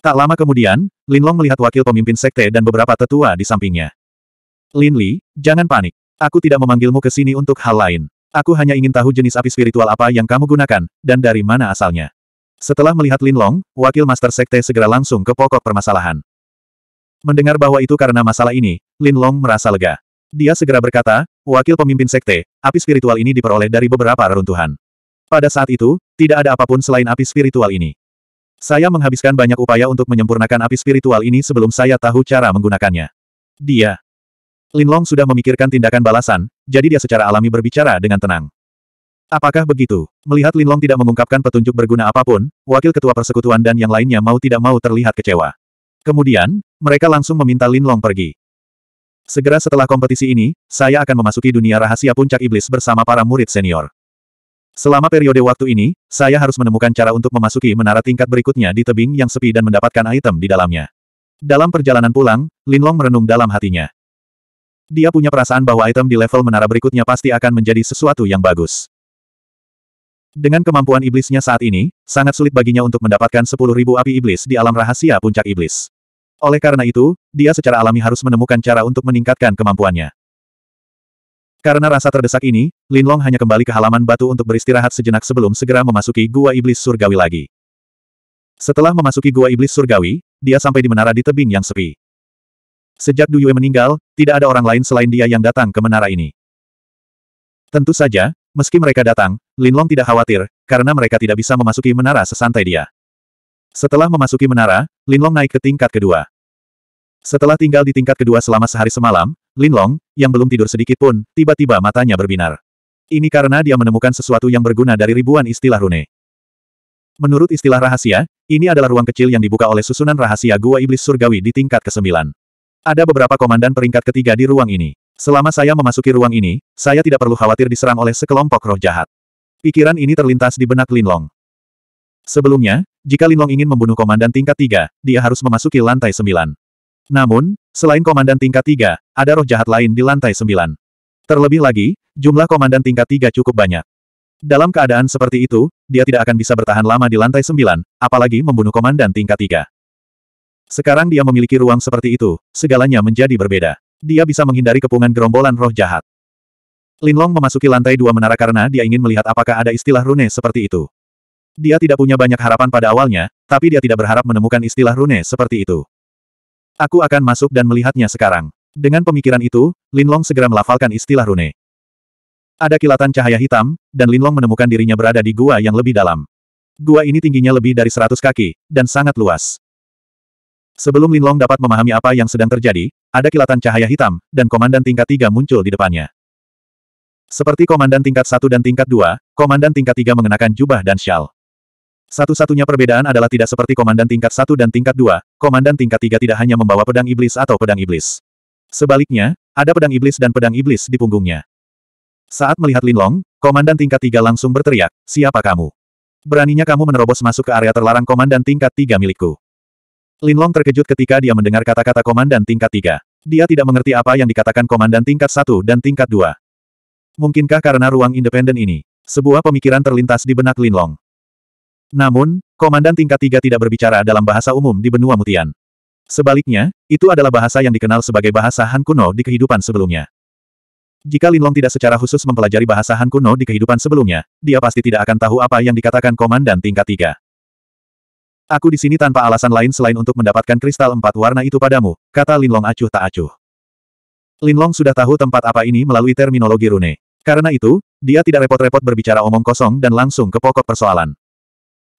Tak lama kemudian, Lin Long melihat wakil pemimpin sekte dan beberapa tetua di sampingnya. Lin Li, jangan panik. Aku tidak memanggilmu ke sini untuk hal lain. Aku hanya ingin tahu jenis api spiritual apa yang kamu gunakan, dan dari mana asalnya. Setelah melihat Lin Long, wakil master sekte segera langsung ke pokok permasalahan. Mendengar bahwa itu karena masalah ini, Lin Long merasa lega. Dia segera berkata, wakil pemimpin sekte, api spiritual ini diperoleh dari beberapa reruntuhan. Pada saat itu, tidak ada apapun selain api spiritual ini. Saya menghabiskan banyak upaya untuk menyempurnakan api spiritual ini sebelum saya tahu cara menggunakannya. Dia. Lin Long sudah memikirkan tindakan balasan, jadi dia secara alami berbicara dengan tenang. Apakah begitu? Melihat Lin Long tidak mengungkapkan petunjuk berguna apapun, wakil ketua persekutuan dan yang lainnya mau tidak mau terlihat kecewa. Kemudian, mereka langsung meminta Lin Long pergi. Segera setelah kompetisi ini, saya akan memasuki dunia rahasia puncak iblis bersama para murid senior. Selama periode waktu ini, saya harus menemukan cara untuk memasuki menara tingkat berikutnya di tebing yang sepi dan mendapatkan item di dalamnya. Dalam perjalanan pulang, Linlong merenung dalam hatinya. Dia punya perasaan bahwa item di level menara berikutnya pasti akan menjadi sesuatu yang bagus. Dengan kemampuan iblisnya saat ini, sangat sulit baginya untuk mendapatkan 10.000 api iblis di alam rahasia puncak iblis. Oleh karena itu, dia secara alami harus menemukan cara untuk meningkatkan kemampuannya. Karena rasa terdesak ini, Linlong hanya kembali ke halaman batu untuk beristirahat sejenak sebelum segera memasuki gua iblis surgawi lagi. Setelah memasuki gua iblis surgawi, dia sampai di menara di tebing yang sepi. Sejak Duyue meninggal, tidak ada orang lain selain dia yang datang ke menara ini. Tentu saja, meski mereka datang, Linlong tidak khawatir, karena mereka tidak bisa memasuki menara sesantai dia. Setelah memasuki menara, Linlong naik ke tingkat kedua. Setelah tinggal di tingkat kedua selama sehari semalam, Lin Long yang belum tidur sedikit pun, tiba-tiba matanya berbinar. Ini karena dia menemukan sesuatu yang berguna dari ribuan istilah rune. Menurut istilah rahasia, ini adalah ruang kecil yang dibuka oleh susunan rahasia Gua Iblis Surgawi di tingkat ke-9. Ada beberapa komandan peringkat ketiga di ruang ini. Selama saya memasuki ruang ini, saya tidak perlu khawatir diserang oleh sekelompok roh jahat. Pikiran ini terlintas di benak Lin Long. Sebelumnya, jika Lin Long ingin membunuh komandan tingkat tiga, dia harus memasuki lantai sembilan. Namun, selain komandan tingkat 3, ada roh jahat lain di lantai 9. Terlebih lagi, jumlah komandan tingkat 3 cukup banyak. Dalam keadaan seperti itu, dia tidak akan bisa bertahan lama di lantai 9, apalagi membunuh komandan tingkat 3. Sekarang dia memiliki ruang seperti itu, segalanya menjadi berbeda. Dia bisa menghindari kepungan gerombolan roh jahat. Linlong memasuki lantai dua menara karena dia ingin melihat apakah ada istilah rune seperti itu. Dia tidak punya banyak harapan pada awalnya, tapi dia tidak berharap menemukan istilah rune seperti itu. Aku akan masuk dan melihatnya sekarang. Dengan pemikiran itu, Linlong segera melafalkan istilah rune. Ada kilatan cahaya hitam, dan Linlong menemukan dirinya berada di gua yang lebih dalam. Gua ini tingginya lebih dari seratus kaki, dan sangat luas. Sebelum Linlong dapat memahami apa yang sedang terjadi, ada kilatan cahaya hitam, dan komandan tingkat tiga muncul di depannya. Seperti komandan tingkat satu dan tingkat dua, komandan tingkat tiga mengenakan jubah dan shawl. Satu-satunya perbedaan adalah tidak seperti komandan tingkat 1 dan tingkat 2, komandan tingkat 3 tidak hanya membawa pedang iblis atau pedang iblis. Sebaliknya, ada pedang iblis dan pedang iblis di punggungnya. Saat melihat Linlong, komandan tingkat 3 langsung berteriak, siapa kamu? Beraninya kamu menerobos masuk ke area terlarang komandan tingkat 3 milikku. Linlong terkejut ketika dia mendengar kata-kata komandan tingkat 3. Dia tidak mengerti apa yang dikatakan komandan tingkat 1 dan tingkat 2. Mungkinkah karena ruang independen ini, sebuah pemikiran terlintas di benak Linlong. Namun, komandan tingkat tiga tidak berbicara dalam bahasa umum di benua Mutian. Sebaliknya, itu adalah bahasa yang dikenal sebagai bahasa Han kuno di kehidupan sebelumnya. Jika Linlong tidak secara khusus mempelajari bahasa Han kuno di kehidupan sebelumnya, dia pasti tidak akan tahu apa yang dikatakan komandan tingkat tiga. Aku di sini tanpa alasan lain selain untuk mendapatkan kristal empat warna itu padamu, kata Linlong acuh tak acuh. Linlong sudah tahu tempat apa ini melalui terminologi rune. Karena itu, dia tidak repot-repot berbicara omong kosong dan langsung ke pokok persoalan.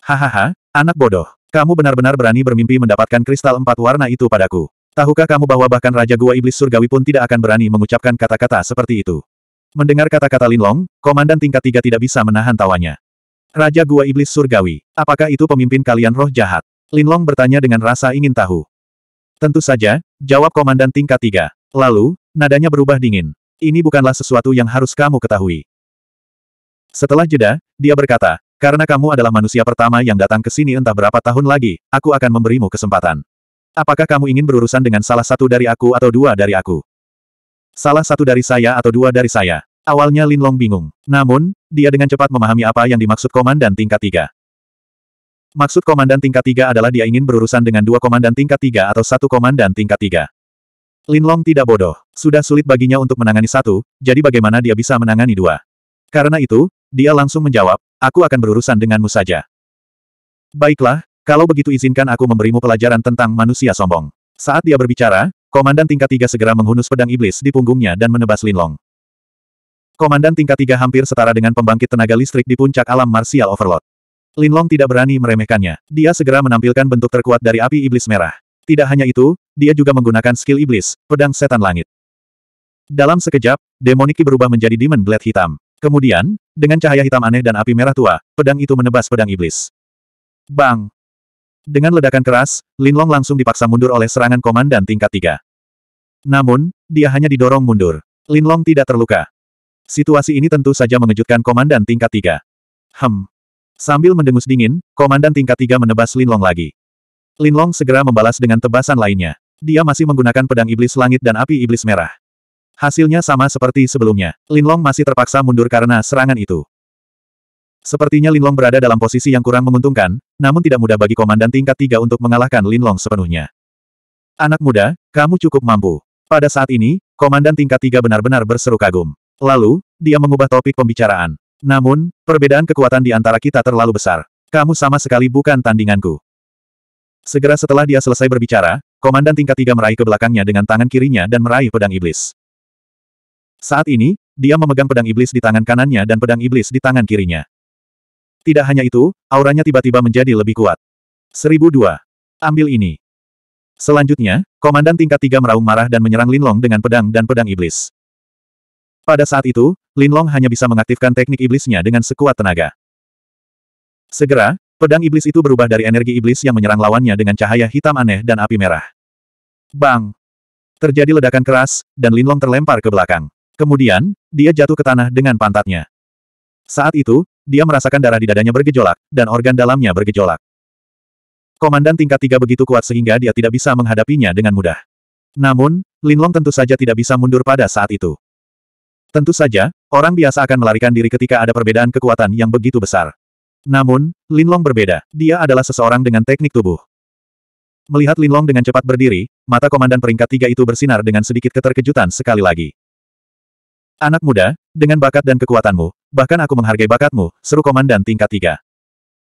Hahaha, anak bodoh. Kamu benar-benar berani bermimpi mendapatkan kristal empat warna itu padaku. Tahukah kamu bahwa bahkan Raja Gua Iblis Surgawi pun tidak akan berani mengucapkan kata-kata seperti itu. Mendengar kata-kata Linlong, Komandan tingkat tiga tidak bisa menahan tawanya. Raja Gua Iblis Surgawi, apakah itu pemimpin kalian roh jahat? Linlong bertanya dengan rasa ingin tahu. Tentu saja, jawab Komandan tingkat tiga. Lalu, nadanya berubah dingin. Ini bukanlah sesuatu yang harus kamu ketahui. Setelah jeda, dia berkata, karena kamu adalah manusia pertama yang datang ke sini entah berapa tahun lagi, aku akan memberimu kesempatan. Apakah kamu ingin berurusan dengan salah satu dari aku atau dua dari aku? Salah satu dari saya atau dua dari saya. Awalnya Lin Long bingung. Namun, dia dengan cepat memahami apa yang dimaksud komandan tingkat tiga. Maksud komandan tingkat tiga adalah dia ingin berurusan dengan dua komandan tingkat tiga atau satu komandan tingkat tiga. Lin Long tidak bodoh. Sudah sulit baginya untuk menangani satu, jadi bagaimana dia bisa menangani dua? Karena itu, dia langsung menjawab, Aku akan berurusan denganmu saja. Baiklah, kalau begitu izinkan aku memberimu pelajaran tentang manusia sombong. Saat dia berbicara, Komandan tingkat tiga segera menghunus pedang iblis di punggungnya dan menebas Linlong. Komandan tingkat tiga hampir setara dengan pembangkit tenaga listrik di puncak alam martial overload. Linlong tidak berani meremehkannya. Dia segera menampilkan bentuk terkuat dari api iblis merah. Tidak hanya itu, dia juga menggunakan skill iblis, pedang setan langit. Dalam sekejap, Demoniki berubah menjadi Demon Blade hitam. Kemudian, dengan cahaya hitam aneh dan api merah tua, pedang itu menebas pedang iblis. Bang! Dengan ledakan keras, Linlong langsung dipaksa mundur oleh serangan komandan tingkat tiga. Namun, dia hanya didorong mundur. Linlong tidak terluka. Situasi ini tentu saja mengejutkan komandan tingkat tiga. Hem. Sambil mendengus dingin, komandan tingkat tiga menebas Linlong lagi. Linlong segera membalas dengan tebasan lainnya. Dia masih menggunakan pedang iblis langit dan api iblis merah. Hasilnya sama seperti sebelumnya. Linlong masih terpaksa mundur karena serangan itu. Sepertinya Linlong berada dalam posisi yang kurang menguntungkan, namun tidak mudah bagi komandan tingkat tiga untuk mengalahkan Linlong sepenuhnya. Anak muda, kamu cukup mampu. Pada saat ini, komandan tingkat tiga benar-benar berseru kagum. Lalu, dia mengubah topik pembicaraan. Namun, perbedaan kekuatan di antara kita terlalu besar. Kamu sama sekali bukan tandinganku. Segera setelah dia selesai berbicara, komandan tingkat tiga meraih ke belakangnya dengan tangan kirinya dan meraih pedang iblis. Saat ini, dia memegang pedang iblis di tangan kanannya dan pedang iblis di tangan kirinya. Tidak hanya itu, auranya tiba-tiba menjadi lebih kuat. 1002. Ambil ini. Selanjutnya, komandan tingkat tiga meraung marah dan menyerang Linlong dengan pedang dan pedang iblis. Pada saat itu, Linlong hanya bisa mengaktifkan teknik iblisnya dengan sekuat tenaga. Segera, pedang iblis itu berubah dari energi iblis yang menyerang lawannya dengan cahaya hitam aneh dan api merah. Bang! Terjadi ledakan keras, dan Linlong terlempar ke belakang. Kemudian, dia jatuh ke tanah dengan pantatnya. Saat itu, dia merasakan darah di dadanya bergejolak, dan organ dalamnya bergejolak. Komandan tingkat tiga begitu kuat sehingga dia tidak bisa menghadapinya dengan mudah. Namun, Linlong tentu saja tidak bisa mundur pada saat itu. Tentu saja, orang biasa akan melarikan diri ketika ada perbedaan kekuatan yang begitu besar. Namun, Linlong berbeda. Dia adalah seseorang dengan teknik tubuh. Melihat Linlong dengan cepat berdiri, mata komandan peringkat tiga itu bersinar dengan sedikit keterkejutan sekali lagi. Anak muda, dengan bakat dan kekuatanmu, bahkan aku menghargai bakatmu, seru komandan tingkat tiga.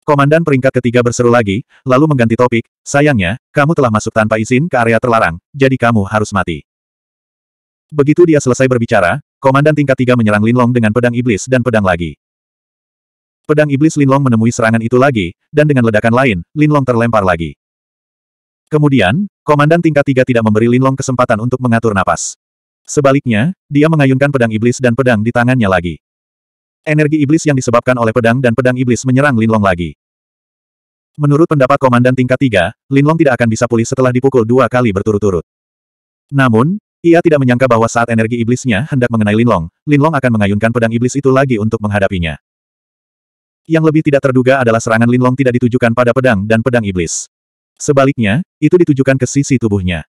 Komandan peringkat ketiga berseru lagi, lalu mengganti topik, sayangnya, kamu telah masuk tanpa izin ke area terlarang, jadi kamu harus mati. Begitu dia selesai berbicara, komandan tingkat tiga menyerang Linlong dengan pedang iblis dan pedang lagi. Pedang iblis Linlong menemui serangan itu lagi, dan dengan ledakan lain, Linlong terlempar lagi. Kemudian, komandan tingkat tiga tidak memberi Linlong kesempatan untuk mengatur napas. Sebaliknya, dia mengayunkan pedang iblis dan pedang di tangannya lagi. Energi iblis yang disebabkan oleh pedang dan pedang iblis menyerang Linlong lagi. Menurut pendapat Komandan tingkat 3, Linlong tidak akan bisa pulih setelah dipukul dua kali berturut-turut. Namun, ia tidak menyangka bahwa saat energi iblisnya hendak mengenai Linlong, Linlong akan mengayunkan pedang iblis itu lagi untuk menghadapinya. Yang lebih tidak terduga adalah serangan Linlong tidak ditujukan pada pedang dan pedang iblis. Sebaliknya, itu ditujukan ke sisi tubuhnya.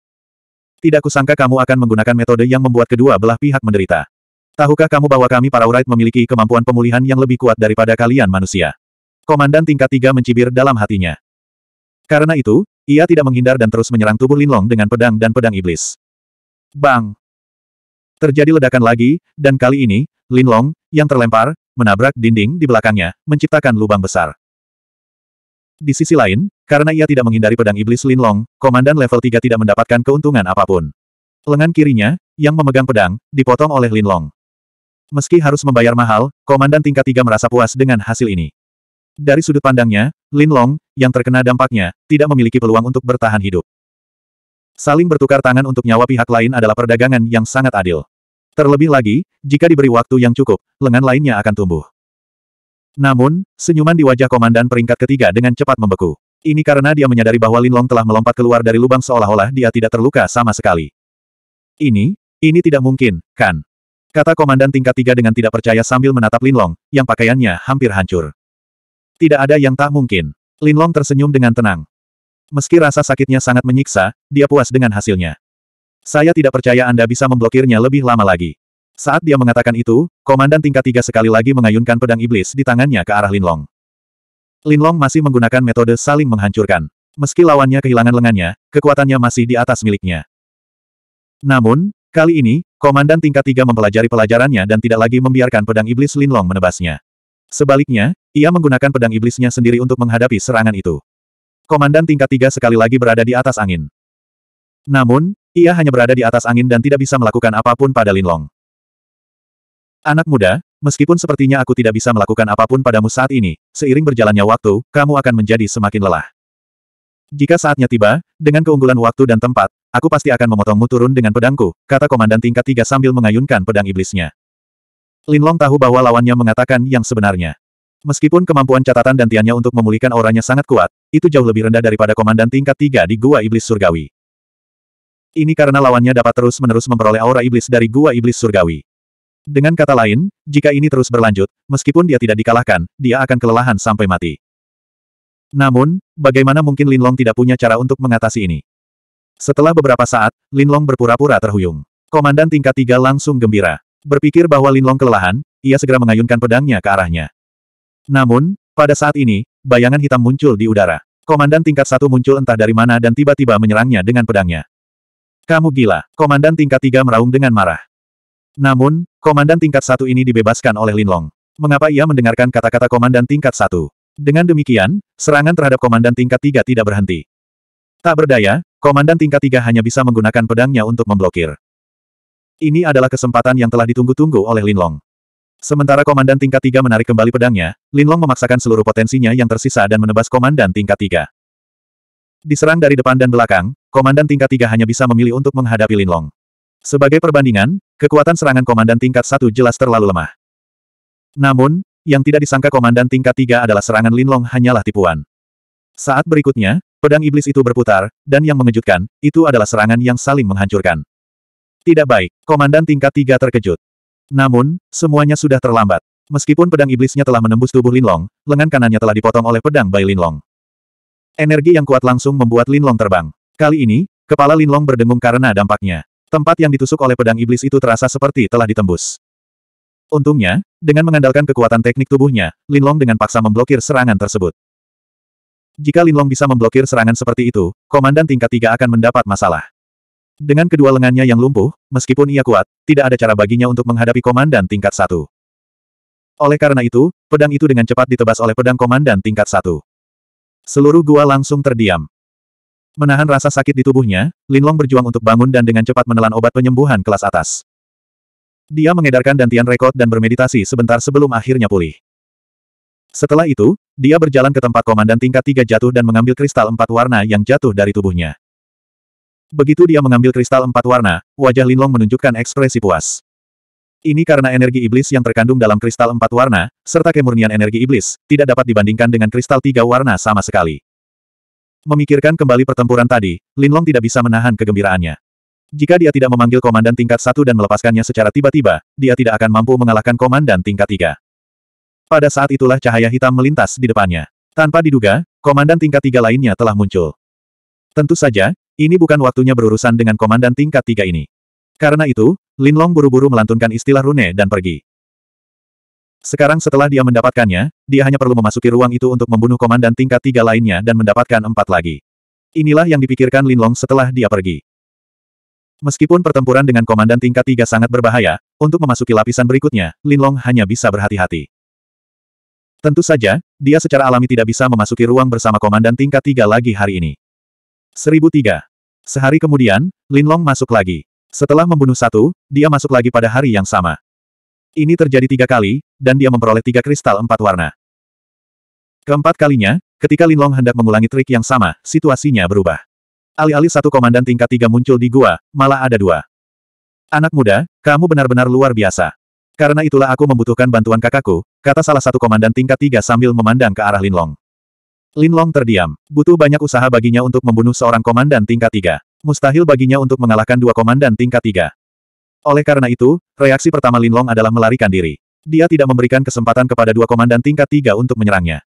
Tidak kusangka kamu akan menggunakan metode yang membuat kedua belah pihak menderita. Tahukah kamu bahwa kami para uraid memiliki kemampuan pemulihan yang lebih kuat daripada kalian manusia? Komandan tingkat tiga mencibir dalam hatinya. Karena itu, ia tidak menghindar dan terus menyerang tubuh Linlong dengan pedang dan pedang iblis. Bang! Terjadi ledakan lagi, dan kali ini, Linlong, yang terlempar, menabrak dinding di belakangnya, menciptakan lubang besar. Di sisi lain, karena ia tidak menghindari pedang iblis Linlong, komandan level 3 tidak mendapatkan keuntungan apapun. Lengan kirinya, yang memegang pedang, dipotong oleh Linlong. Meski harus membayar mahal, komandan tingkat 3 merasa puas dengan hasil ini. Dari sudut pandangnya, Linlong, yang terkena dampaknya, tidak memiliki peluang untuk bertahan hidup. Saling bertukar tangan untuk nyawa pihak lain adalah perdagangan yang sangat adil. Terlebih lagi, jika diberi waktu yang cukup, lengan lainnya akan tumbuh. Namun, senyuman di wajah komandan peringkat ketiga dengan cepat membeku. Ini karena dia menyadari bahwa Linlong telah melompat keluar dari lubang seolah-olah dia tidak terluka sama sekali. Ini, ini tidak mungkin, kan? Kata komandan tingkat tiga dengan tidak percaya sambil menatap Linlong, yang pakaiannya hampir hancur. Tidak ada yang tak mungkin. Linlong tersenyum dengan tenang. Meski rasa sakitnya sangat menyiksa, dia puas dengan hasilnya. Saya tidak percaya Anda bisa memblokirnya lebih lama lagi. Saat dia mengatakan itu, komandan tingkat tiga sekali lagi mengayunkan pedang iblis di tangannya ke arah Linlong. Linlong masih menggunakan metode saling menghancurkan. Meski lawannya kehilangan lengannya, kekuatannya masih di atas miliknya. Namun, kali ini, komandan tingkat tiga mempelajari pelajarannya dan tidak lagi membiarkan pedang iblis Linlong menebasnya. Sebaliknya, ia menggunakan pedang iblisnya sendiri untuk menghadapi serangan itu. Komandan tingkat tiga sekali lagi berada di atas angin. Namun, ia hanya berada di atas angin dan tidak bisa melakukan apapun pada Linlong. Anak muda, meskipun sepertinya aku tidak bisa melakukan apapun padamu saat ini, seiring berjalannya waktu, kamu akan menjadi semakin lelah. Jika saatnya tiba, dengan keunggulan waktu dan tempat, aku pasti akan memotongmu turun dengan pedangku, kata komandan tingkat tiga sambil mengayunkan pedang iblisnya. Linlong tahu bahwa lawannya mengatakan yang sebenarnya. Meskipun kemampuan catatan dan tiannya untuk memulihkan auranya sangat kuat, itu jauh lebih rendah daripada komandan tingkat tiga di Gua Iblis Surgawi. Ini karena lawannya dapat terus-menerus memperoleh aura iblis dari Gua Iblis Surgawi. Dengan kata lain, jika ini terus berlanjut, meskipun dia tidak dikalahkan, dia akan kelelahan sampai mati. Namun, bagaimana mungkin Lin Long tidak punya cara untuk mengatasi ini? Setelah beberapa saat, Lin Long berpura-pura terhuyung. Komandan tingkat tiga langsung gembira. Berpikir bahwa Lin Long kelelahan, ia segera mengayunkan pedangnya ke arahnya. Namun, pada saat ini, bayangan hitam muncul di udara. Komandan tingkat satu muncul entah dari mana dan tiba-tiba menyerangnya dengan pedangnya. Kamu gila, komandan tingkat tiga meraung dengan marah. Namun, Komandan tingkat satu ini dibebaskan oleh Linlong. Mengapa ia mendengarkan kata-kata komandan tingkat satu? Dengan demikian, serangan terhadap komandan tingkat tiga tidak berhenti. Tak berdaya, komandan tingkat tiga hanya bisa menggunakan pedangnya untuk memblokir. Ini adalah kesempatan yang telah ditunggu-tunggu oleh Linlong. Sementara komandan tingkat tiga menarik kembali pedangnya, Linlong memaksakan seluruh potensinya yang tersisa dan menebas komandan tingkat tiga. Diserang dari depan dan belakang, komandan tingkat tiga hanya bisa memilih untuk menghadapi Linlong. Sebagai perbandingan, kekuatan serangan komandan tingkat satu jelas terlalu lemah. Namun, yang tidak disangka komandan tingkat tiga adalah serangan Linlong hanyalah tipuan. Saat berikutnya, pedang iblis itu berputar, dan yang mengejutkan, itu adalah serangan yang saling menghancurkan. Tidak baik, komandan tingkat tiga terkejut. Namun, semuanya sudah terlambat. Meskipun pedang iblisnya telah menembus tubuh Linlong, lengan kanannya telah dipotong oleh pedang Bai Linlong. Energi yang kuat langsung membuat Linlong terbang. Kali ini, kepala Linlong berdengung karena dampaknya. Tempat yang ditusuk oleh pedang iblis itu terasa seperti telah ditembus. Untungnya, dengan mengandalkan kekuatan teknik tubuhnya, Linlong dengan paksa memblokir serangan tersebut. Jika Linlong bisa memblokir serangan seperti itu, komandan tingkat tiga akan mendapat masalah. Dengan kedua lengannya yang lumpuh, meskipun ia kuat, tidak ada cara baginya untuk menghadapi komandan tingkat satu. Oleh karena itu, pedang itu dengan cepat ditebas oleh pedang komandan tingkat satu. Seluruh gua langsung terdiam. Menahan rasa sakit di tubuhnya, Linlong berjuang untuk bangun dan dengan cepat menelan obat penyembuhan kelas atas. Dia mengedarkan dantian rekod dan bermeditasi sebentar sebelum akhirnya pulih. Setelah itu, dia berjalan ke tempat komandan tingkat tiga jatuh dan mengambil kristal empat warna yang jatuh dari tubuhnya. Begitu dia mengambil kristal empat warna, wajah Linlong menunjukkan ekspresi puas. Ini karena energi iblis yang terkandung dalam kristal empat warna, serta kemurnian energi iblis, tidak dapat dibandingkan dengan kristal tiga warna sama sekali. Memikirkan kembali pertempuran tadi, Linlong tidak bisa menahan kegembiraannya. Jika dia tidak memanggil komandan tingkat satu dan melepaskannya secara tiba-tiba, dia tidak akan mampu mengalahkan komandan tingkat tiga. Pada saat itulah cahaya hitam melintas di depannya. Tanpa diduga, komandan tingkat tiga lainnya telah muncul. Tentu saja, ini bukan waktunya berurusan dengan komandan tingkat tiga ini. Karena itu, Linlong buru-buru melantunkan istilah rune dan pergi. Sekarang setelah dia mendapatkannya, dia hanya perlu memasuki ruang itu untuk membunuh komandan tingkat tiga lainnya dan mendapatkan empat lagi. Inilah yang dipikirkan Linlong setelah dia pergi. Meskipun pertempuran dengan komandan tingkat tiga sangat berbahaya, untuk memasuki lapisan berikutnya, Linlong hanya bisa berhati-hati. Tentu saja, dia secara alami tidak bisa memasuki ruang bersama komandan tingkat tiga lagi hari ini. 1003. Sehari kemudian, Linlong masuk lagi. Setelah membunuh satu, dia masuk lagi pada hari yang sama. Ini terjadi tiga kali, dan dia memperoleh tiga kristal empat warna. Keempat kalinya, ketika Linlong hendak mengulangi trik yang sama, situasinya berubah. Alih-alih satu komandan tingkat tiga muncul di gua, malah ada dua. Anak muda, kamu benar-benar luar biasa. Karena itulah aku membutuhkan bantuan kakakku, kata salah satu komandan tingkat tiga sambil memandang ke arah Linlong. Linlong terdiam. Butuh banyak usaha baginya untuk membunuh seorang komandan tingkat tiga. Mustahil baginya untuk mengalahkan dua komandan tingkat tiga. Oleh karena itu, reaksi pertama Linlong adalah melarikan diri. Dia tidak memberikan kesempatan kepada dua komandan tingkat tiga untuk menyerangnya.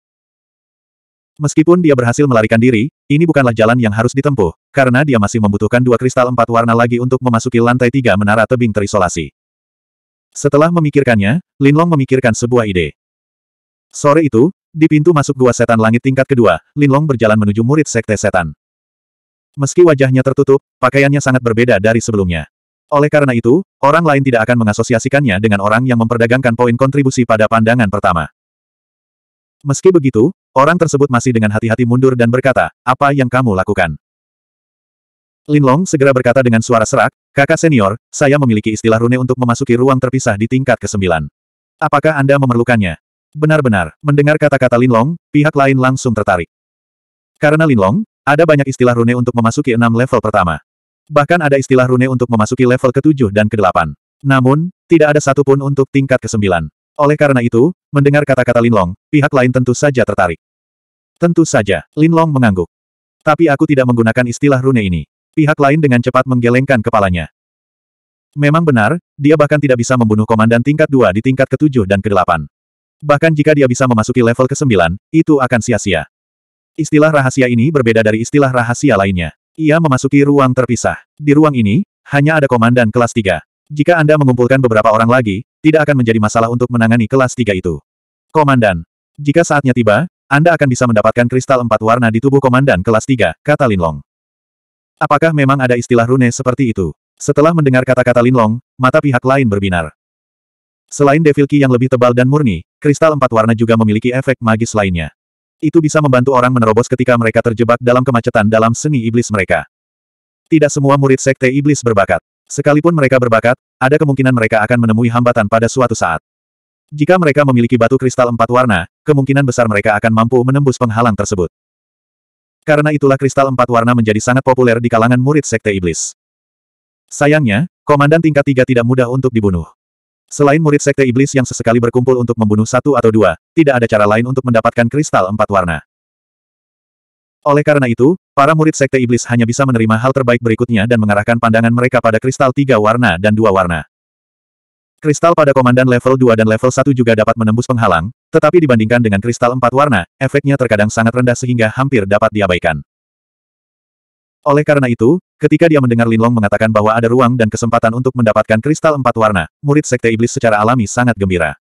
Meskipun dia berhasil melarikan diri, ini bukanlah jalan yang harus ditempuh, karena dia masih membutuhkan dua kristal empat warna lagi untuk memasuki lantai tiga menara tebing terisolasi. Setelah memikirkannya, Linlong memikirkan sebuah ide. Sore itu, di pintu masuk gua setan langit tingkat kedua, Linlong berjalan menuju murid sekte setan. Meski wajahnya tertutup, pakaiannya sangat berbeda dari sebelumnya. Oleh karena itu, orang lain tidak akan mengasosiasikannya dengan orang yang memperdagangkan poin kontribusi pada pandangan pertama. Meski begitu, orang tersebut masih dengan hati-hati mundur dan berkata, apa yang kamu lakukan? Lin Long segera berkata dengan suara serak, kakak senior, saya memiliki istilah rune untuk memasuki ruang terpisah di tingkat ke-9. Apakah Anda memerlukannya? Benar-benar, mendengar kata-kata Lin Long, pihak lain langsung tertarik. Karena Lin Long, ada banyak istilah rune untuk memasuki enam level pertama. Bahkan ada istilah rune untuk memasuki level ke-7 dan ke-8. Namun, tidak ada satupun untuk tingkat ke-9. Oleh karena itu, mendengar kata-kata Linlong, pihak lain tentu saja tertarik. Tentu saja, Linlong mengangguk. Tapi aku tidak menggunakan istilah rune ini. Pihak lain dengan cepat menggelengkan kepalanya. Memang benar, dia bahkan tidak bisa membunuh komandan tingkat 2 di tingkat ke-7 dan ke-8. Bahkan jika dia bisa memasuki level ke-9, itu akan sia-sia. Istilah rahasia ini berbeda dari istilah rahasia lainnya. Ia memasuki ruang terpisah. Di ruang ini, hanya ada komandan kelas 3. Jika Anda mengumpulkan beberapa orang lagi, tidak akan menjadi masalah untuk menangani kelas 3 itu. Komandan. Jika saatnya tiba, Anda akan bisa mendapatkan kristal empat warna di tubuh komandan kelas 3, kata Linlong. Apakah memang ada istilah rune seperti itu? Setelah mendengar kata-kata Linlong, mata pihak lain berbinar. Selain Devil Key yang lebih tebal dan murni, kristal empat warna juga memiliki efek magis lainnya. Itu bisa membantu orang menerobos ketika mereka terjebak dalam kemacetan dalam seni iblis mereka. Tidak semua murid sekte iblis berbakat. Sekalipun mereka berbakat, ada kemungkinan mereka akan menemui hambatan pada suatu saat. Jika mereka memiliki batu kristal empat warna, kemungkinan besar mereka akan mampu menembus penghalang tersebut. Karena itulah kristal empat warna menjadi sangat populer di kalangan murid sekte iblis. Sayangnya, komandan tingkat tiga tidak mudah untuk dibunuh. Selain murid sekte iblis yang sesekali berkumpul untuk membunuh satu atau dua, tidak ada cara lain untuk mendapatkan kristal empat warna. Oleh karena itu, para murid sekte iblis hanya bisa menerima hal terbaik berikutnya dan mengarahkan pandangan mereka pada kristal tiga warna dan dua warna. Kristal pada komandan level 2 dan level 1 juga dapat menembus penghalang, tetapi dibandingkan dengan kristal empat warna, efeknya terkadang sangat rendah sehingga hampir dapat diabaikan. Oleh karena itu, ketika dia mendengar Linlong mengatakan bahwa ada ruang dan kesempatan untuk mendapatkan kristal empat warna, murid Sekte Iblis secara alami sangat gembira.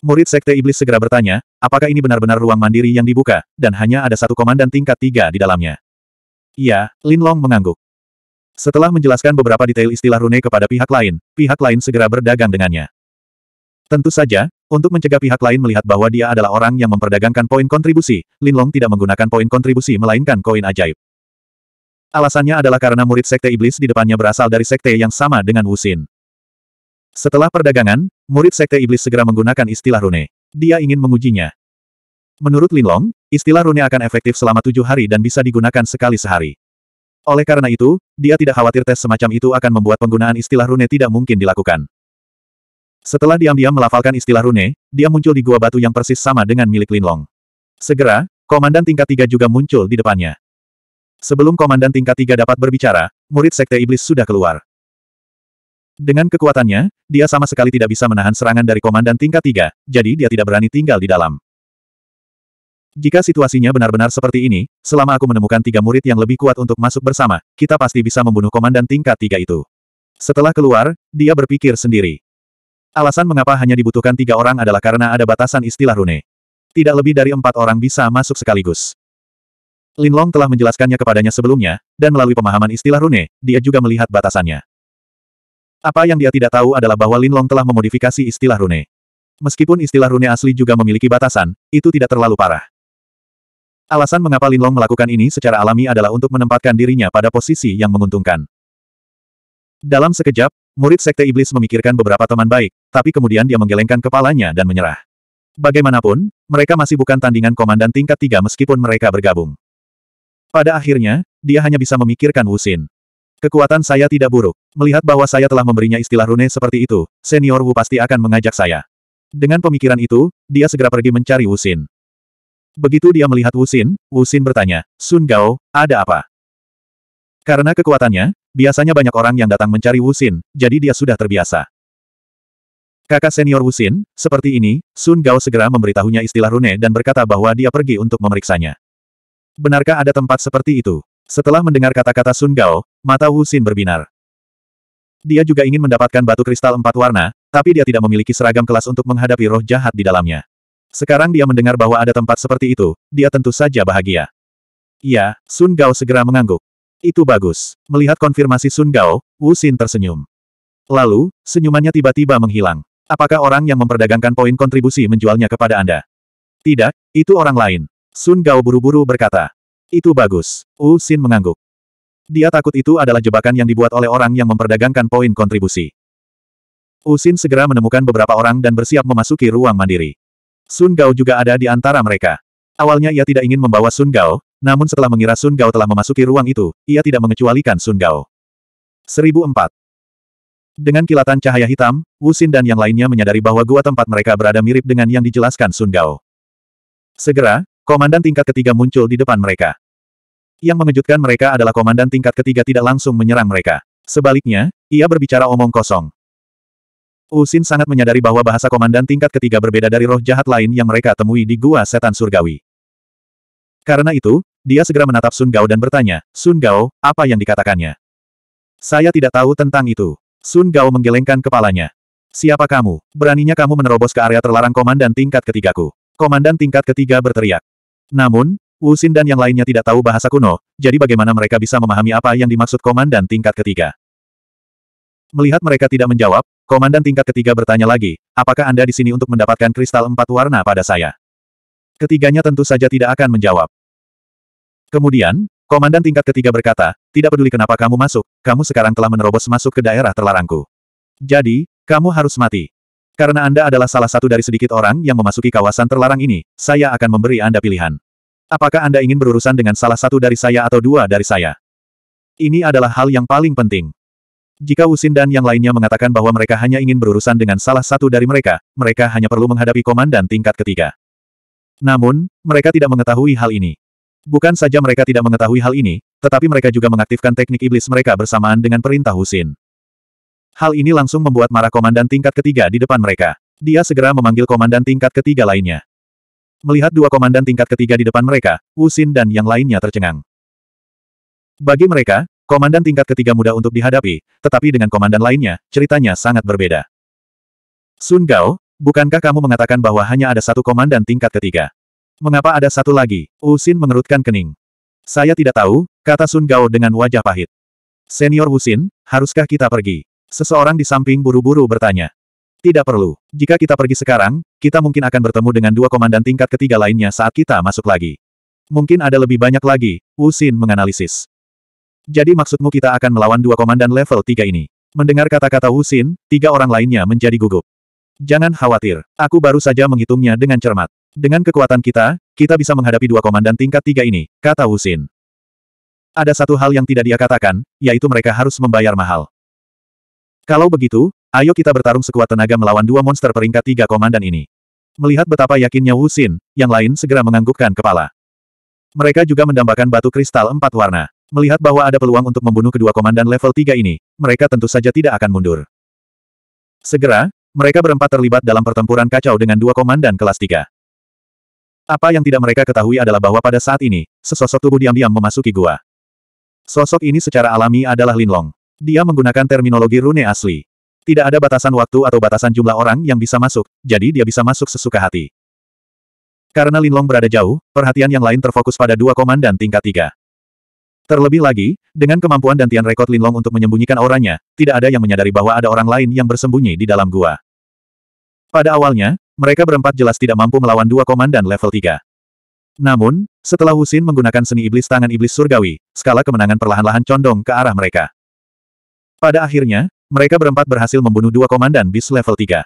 Murid Sekte Iblis segera bertanya, apakah ini benar-benar ruang mandiri yang dibuka, dan hanya ada satu komandan tingkat tiga di dalamnya. Iya, Linlong mengangguk. Setelah menjelaskan beberapa detail istilah rune kepada pihak lain, pihak lain segera berdagang dengannya. Tentu saja, untuk mencegah pihak lain melihat bahwa dia adalah orang yang memperdagangkan poin kontribusi, Linlong tidak menggunakan poin kontribusi melainkan koin ajaib. Alasannya adalah karena murid sekte iblis di depannya berasal dari sekte yang sama dengan Wusin. Setelah perdagangan, murid sekte iblis segera menggunakan istilah rune. Dia ingin mengujinya. Menurut Lin Long, istilah rune akan efektif selama tujuh hari dan bisa digunakan sekali sehari. Oleh karena itu, dia tidak khawatir tes semacam itu akan membuat penggunaan istilah rune tidak mungkin dilakukan. Setelah diam-diam melafalkan istilah rune, dia muncul di gua batu yang persis sama dengan milik Lin Long. Segera, komandan tingkat tiga juga muncul di depannya. Sebelum komandan tingkat tiga dapat berbicara, murid Sekte Iblis sudah keluar. Dengan kekuatannya, dia sama sekali tidak bisa menahan serangan dari komandan tingkat tiga, jadi dia tidak berani tinggal di dalam. Jika situasinya benar-benar seperti ini, selama aku menemukan tiga murid yang lebih kuat untuk masuk bersama, kita pasti bisa membunuh komandan tingkat tiga itu. Setelah keluar, dia berpikir sendiri. Alasan mengapa hanya dibutuhkan tiga orang adalah karena ada batasan istilah rune. Tidak lebih dari empat orang bisa masuk sekaligus. Linlong telah menjelaskannya kepadanya sebelumnya, dan melalui pemahaman istilah rune, dia juga melihat batasannya. Apa yang dia tidak tahu adalah bahwa Linlong telah memodifikasi istilah rune. Meskipun istilah rune asli juga memiliki batasan, itu tidak terlalu parah. Alasan mengapa Linlong melakukan ini secara alami adalah untuk menempatkan dirinya pada posisi yang menguntungkan. Dalam sekejap, murid Sekte Iblis memikirkan beberapa teman baik, tapi kemudian dia menggelengkan kepalanya dan menyerah. Bagaimanapun, mereka masih bukan tandingan komandan tingkat tiga meskipun mereka bergabung. Pada akhirnya, dia hanya bisa memikirkan Wusin. Kekuatan saya tidak buruk. Melihat bahwa saya telah memberinya istilah rune seperti itu, senior Wu pasti akan mengajak saya. Dengan pemikiran itu, dia segera pergi mencari Wusin. Begitu dia melihat Wusin, Wusin bertanya, Sun Gao, ada apa? Karena kekuatannya, biasanya banyak orang yang datang mencari Wusin, jadi dia sudah terbiasa. Kakak senior Wusin, seperti ini, Sun Gao segera memberitahunya istilah rune dan berkata bahwa dia pergi untuk memeriksanya. Benarkah ada tempat seperti itu? Setelah mendengar kata-kata Sun Gao, mata Wu Xin berbinar. Dia juga ingin mendapatkan batu kristal empat warna, tapi dia tidak memiliki seragam kelas untuk menghadapi roh jahat di dalamnya. Sekarang dia mendengar bahwa ada tempat seperti itu, dia tentu saja bahagia. Iya, Sun Gao segera mengangguk. Itu bagus. Melihat konfirmasi Sun Gao, Wu Xin tersenyum. Lalu, senyumannya tiba-tiba menghilang. Apakah orang yang memperdagangkan poin kontribusi menjualnya kepada Anda? Tidak, itu orang lain. Sun Gao buru-buru berkata. Itu bagus. Wu Xin mengangguk. Dia takut itu adalah jebakan yang dibuat oleh orang yang memperdagangkan poin kontribusi. Wu Xin segera menemukan beberapa orang dan bersiap memasuki ruang mandiri. Sun Gao juga ada di antara mereka. Awalnya ia tidak ingin membawa Sun Gao, namun setelah mengira Sun Gao telah memasuki ruang itu, ia tidak mengecualikan Sun Gao. 1004. Dengan kilatan cahaya hitam, Wu Xin dan yang lainnya menyadari bahwa gua tempat mereka berada mirip dengan yang dijelaskan Sun Gao. Segera, Komandan tingkat ketiga muncul di depan mereka. Yang mengejutkan mereka adalah komandan tingkat ketiga tidak langsung menyerang mereka. Sebaliknya, ia berbicara omong kosong. Usin sangat menyadari bahwa bahasa komandan tingkat ketiga berbeda dari roh jahat lain yang mereka temui di gua setan surgawi. Karena itu, dia segera menatap Sun Gao dan bertanya, Sun Gao, apa yang dikatakannya? Saya tidak tahu tentang itu. Sun Gao menggelengkan kepalanya. Siapa kamu? Beraninya kamu menerobos ke area terlarang komandan tingkat ketigaku. Komandan tingkat ketiga berteriak. Namun, Wu Xin dan yang lainnya tidak tahu bahasa kuno, jadi bagaimana mereka bisa memahami apa yang dimaksud komandan tingkat ketiga? Melihat mereka tidak menjawab, komandan tingkat ketiga bertanya lagi, apakah Anda di sini untuk mendapatkan kristal empat warna pada saya? Ketiganya tentu saja tidak akan menjawab. Kemudian, komandan tingkat ketiga berkata, tidak peduli kenapa kamu masuk, kamu sekarang telah menerobos masuk ke daerah terlarangku. Jadi, kamu harus mati. Karena Anda adalah salah satu dari sedikit orang yang memasuki kawasan terlarang ini, saya akan memberi Anda pilihan. Apakah Anda ingin berurusan dengan salah satu dari saya atau dua dari saya? Ini adalah hal yang paling penting. Jika Usin dan yang lainnya mengatakan bahwa mereka hanya ingin berurusan dengan salah satu dari mereka, mereka hanya perlu menghadapi komandan tingkat ketiga. Namun, mereka tidak mengetahui hal ini. Bukan saja mereka tidak mengetahui hal ini, tetapi mereka juga mengaktifkan teknik iblis mereka bersamaan dengan perintah Husin. Hal ini langsung membuat marah komandan tingkat ketiga di depan mereka. Dia segera memanggil komandan tingkat ketiga lainnya. Melihat dua komandan tingkat ketiga di depan mereka, Wu dan yang lainnya tercengang. Bagi mereka, komandan tingkat ketiga mudah untuk dihadapi, tetapi dengan komandan lainnya, ceritanya sangat berbeda. Sun Gao, bukankah kamu mengatakan bahwa hanya ada satu komandan tingkat ketiga? Mengapa ada satu lagi? Wu mengerutkan kening. Saya tidak tahu, kata Sun Gao dengan wajah pahit. Senior Usin, haruskah kita pergi? Seseorang di samping buru-buru bertanya. Tidak perlu. Jika kita pergi sekarang, kita mungkin akan bertemu dengan dua komandan tingkat ketiga lainnya saat kita masuk lagi. Mungkin ada lebih banyak lagi, Wu Xin menganalisis. Jadi maksudmu kita akan melawan dua komandan level tiga ini? Mendengar kata-kata Wu Xin, tiga orang lainnya menjadi gugup. Jangan khawatir, aku baru saja menghitungnya dengan cermat. Dengan kekuatan kita, kita bisa menghadapi dua komandan tingkat tiga ini, kata Wu Xin. Ada satu hal yang tidak dia katakan, yaitu mereka harus membayar mahal. Kalau begitu, ayo kita bertarung sekuat tenaga melawan dua monster peringkat tiga komandan ini. Melihat betapa yakinnya Wu Xin, yang lain segera menganggukkan kepala. Mereka juga mendambakan batu kristal empat warna. Melihat bahwa ada peluang untuk membunuh kedua komandan level tiga ini, mereka tentu saja tidak akan mundur. Segera, mereka berempat terlibat dalam pertempuran kacau dengan dua komandan kelas tiga. Apa yang tidak mereka ketahui adalah bahwa pada saat ini, sesosok tubuh diam-diam memasuki gua. Sosok ini secara alami adalah Linlong. Dia menggunakan terminologi rune asli. Tidak ada batasan waktu atau batasan jumlah orang yang bisa masuk, jadi dia bisa masuk sesuka hati. Karena Linlong berada jauh, perhatian yang lain terfokus pada dua komandan tingkat tiga. Terlebih lagi, dengan kemampuan dan tian rekod Linlong untuk menyembunyikan auranya, tidak ada yang menyadari bahwa ada orang lain yang bersembunyi di dalam gua. Pada awalnya, mereka berempat jelas tidak mampu melawan dua komandan level tiga. Namun, setelah Husin menggunakan seni iblis tangan iblis surgawi, skala kemenangan perlahan-lahan condong ke arah mereka. Pada akhirnya, mereka berempat berhasil membunuh dua komandan bis level 3.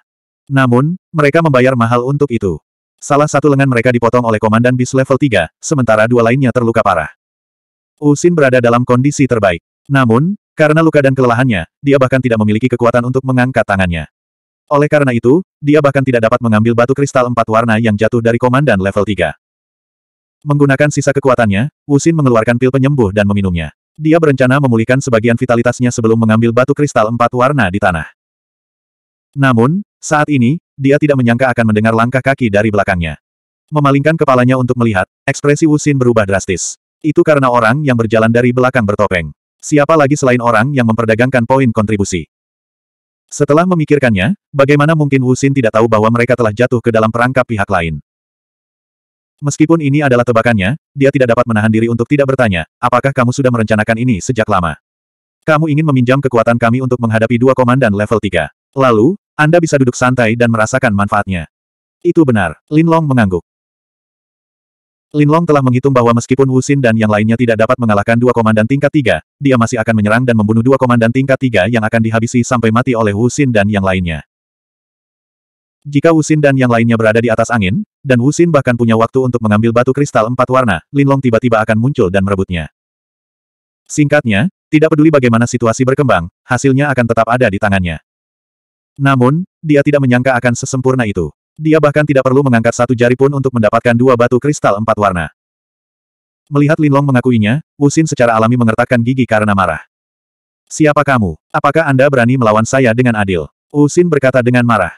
Namun, mereka membayar mahal untuk itu. Salah satu lengan mereka dipotong oleh komandan bis level 3, sementara dua lainnya terluka parah. Usin berada dalam kondisi terbaik. Namun, karena luka dan kelelahannya, dia bahkan tidak memiliki kekuatan untuk mengangkat tangannya. Oleh karena itu, dia bahkan tidak dapat mengambil batu kristal empat warna yang jatuh dari komandan level 3. Menggunakan sisa kekuatannya, Usin mengeluarkan pil penyembuh dan meminumnya. Dia berencana memulihkan sebagian vitalitasnya sebelum mengambil batu kristal empat warna di tanah. Namun, saat ini, dia tidak menyangka akan mendengar langkah kaki dari belakangnya. Memalingkan kepalanya untuk melihat, ekspresi Wusin berubah drastis. Itu karena orang yang berjalan dari belakang bertopeng. Siapa lagi selain orang yang memperdagangkan poin kontribusi? Setelah memikirkannya, bagaimana mungkin Wusin tidak tahu bahwa mereka telah jatuh ke dalam perangkap pihak lain? Meskipun ini adalah tebakannya, dia tidak dapat menahan diri untuk tidak bertanya, apakah kamu sudah merencanakan ini sejak lama? Kamu ingin meminjam kekuatan kami untuk menghadapi dua komandan level 3. Lalu, Anda bisa duduk santai dan merasakan manfaatnya. Itu benar, Lin Long mengangguk. Lin Long telah menghitung bahwa meskipun Wu Xin dan yang lainnya tidak dapat mengalahkan dua komandan tingkat tiga, dia masih akan menyerang dan membunuh dua komandan tingkat tiga yang akan dihabisi sampai mati oleh Wu Xin dan yang lainnya. Jika Wu Xin dan yang lainnya berada di atas angin, dan Wusin bahkan punya waktu untuk mengambil batu kristal empat warna, Linlong tiba-tiba akan muncul dan merebutnya. Singkatnya, tidak peduli bagaimana situasi berkembang, hasilnya akan tetap ada di tangannya. Namun, dia tidak menyangka akan sesempurna itu. Dia bahkan tidak perlu mengangkat satu jari pun untuk mendapatkan dua batu kristal empat warna. Melihat Linlong mengakuinya, Wusin secara alami mengertakkan gigi karena marah. Siapa kamu? Apakah Anda berani melawan saya dengan adil? Wusin berkata dengan marah.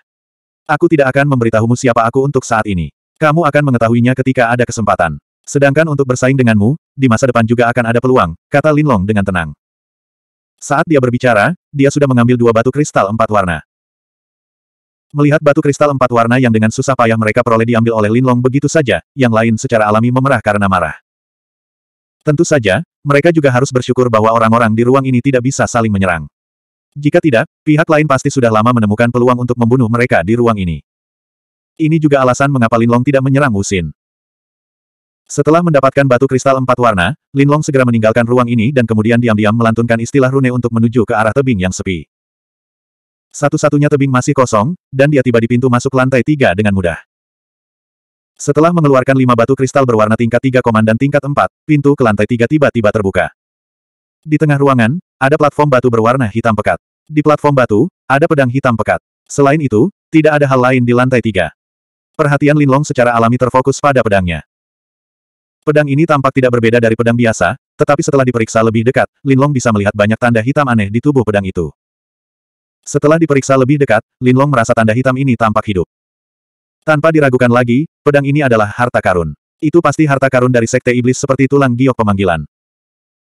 Aku tidak akan memberitahumu siapa aku untuk saat ini. Kamu akan mengetahuinya ketika ada kesempatan. Sedangkan untuk bersaing denganmu, di masa depan juga akan ada peluang, kata Linlong dengan tenang. Saat dia berbicara, dia sudah mengambil dua batu kristal empat warna. Melihat batu kristal empat warna yang dengan susah payah mereka peroleh diambil oleh Linlong begitu saja, yang lain secara alami memerah karena marah. Tentu saja, mereka juga harus bersyukur bahwa orang-orang di ruang ini tidak bisa saling menyerang. Jika tidak, pihak lain pasti sudah lama menemukan peluang untuk membunuh mereka di ruang ini. Ini juga alasan mengapa Linlong tidak menyerang Usin. Setelah mendapatkan batu kristal empat warna, Linlong segera meninggalkan ruang ini dan kemudian diam-diam melantunkan istilah rune untuk menuju ke arah tebing yang sepi. Satu-satunya tebing masih kosong, dan dia tiba di pintu masuk lantai tiga dengan mudah. Setelah mengeluarkan lima batu kristal berwarna tingkat tiga komandan tingkat empat, pintu ke lantai tiga tiba-tiba terbuka. Di tengah ruangan, ada platform batu berwarna hitam pekat. Di platform batu, ada pedang hitam pekat. Selain itu, tidak ada hal lain di lantai tiga. Perhatian Linlong secara alami terfokus pada pedangnya. Pedang ini tampak tidak berbeda dari pedang biasa, tetapi setelah diperiksa lebih dekat, Linlong bisa melihat banyak tanda hitam aneh di tubuh pedang itu. Setelah diperiksa lebih dekat, Linlong merasa tanda hitam ini tampak hidup. Tanpa diragukan lagi, pedang ini adalah harta karun. Itu pasti harta karun dari sekte iblis seperti tulang giok pemanggilan.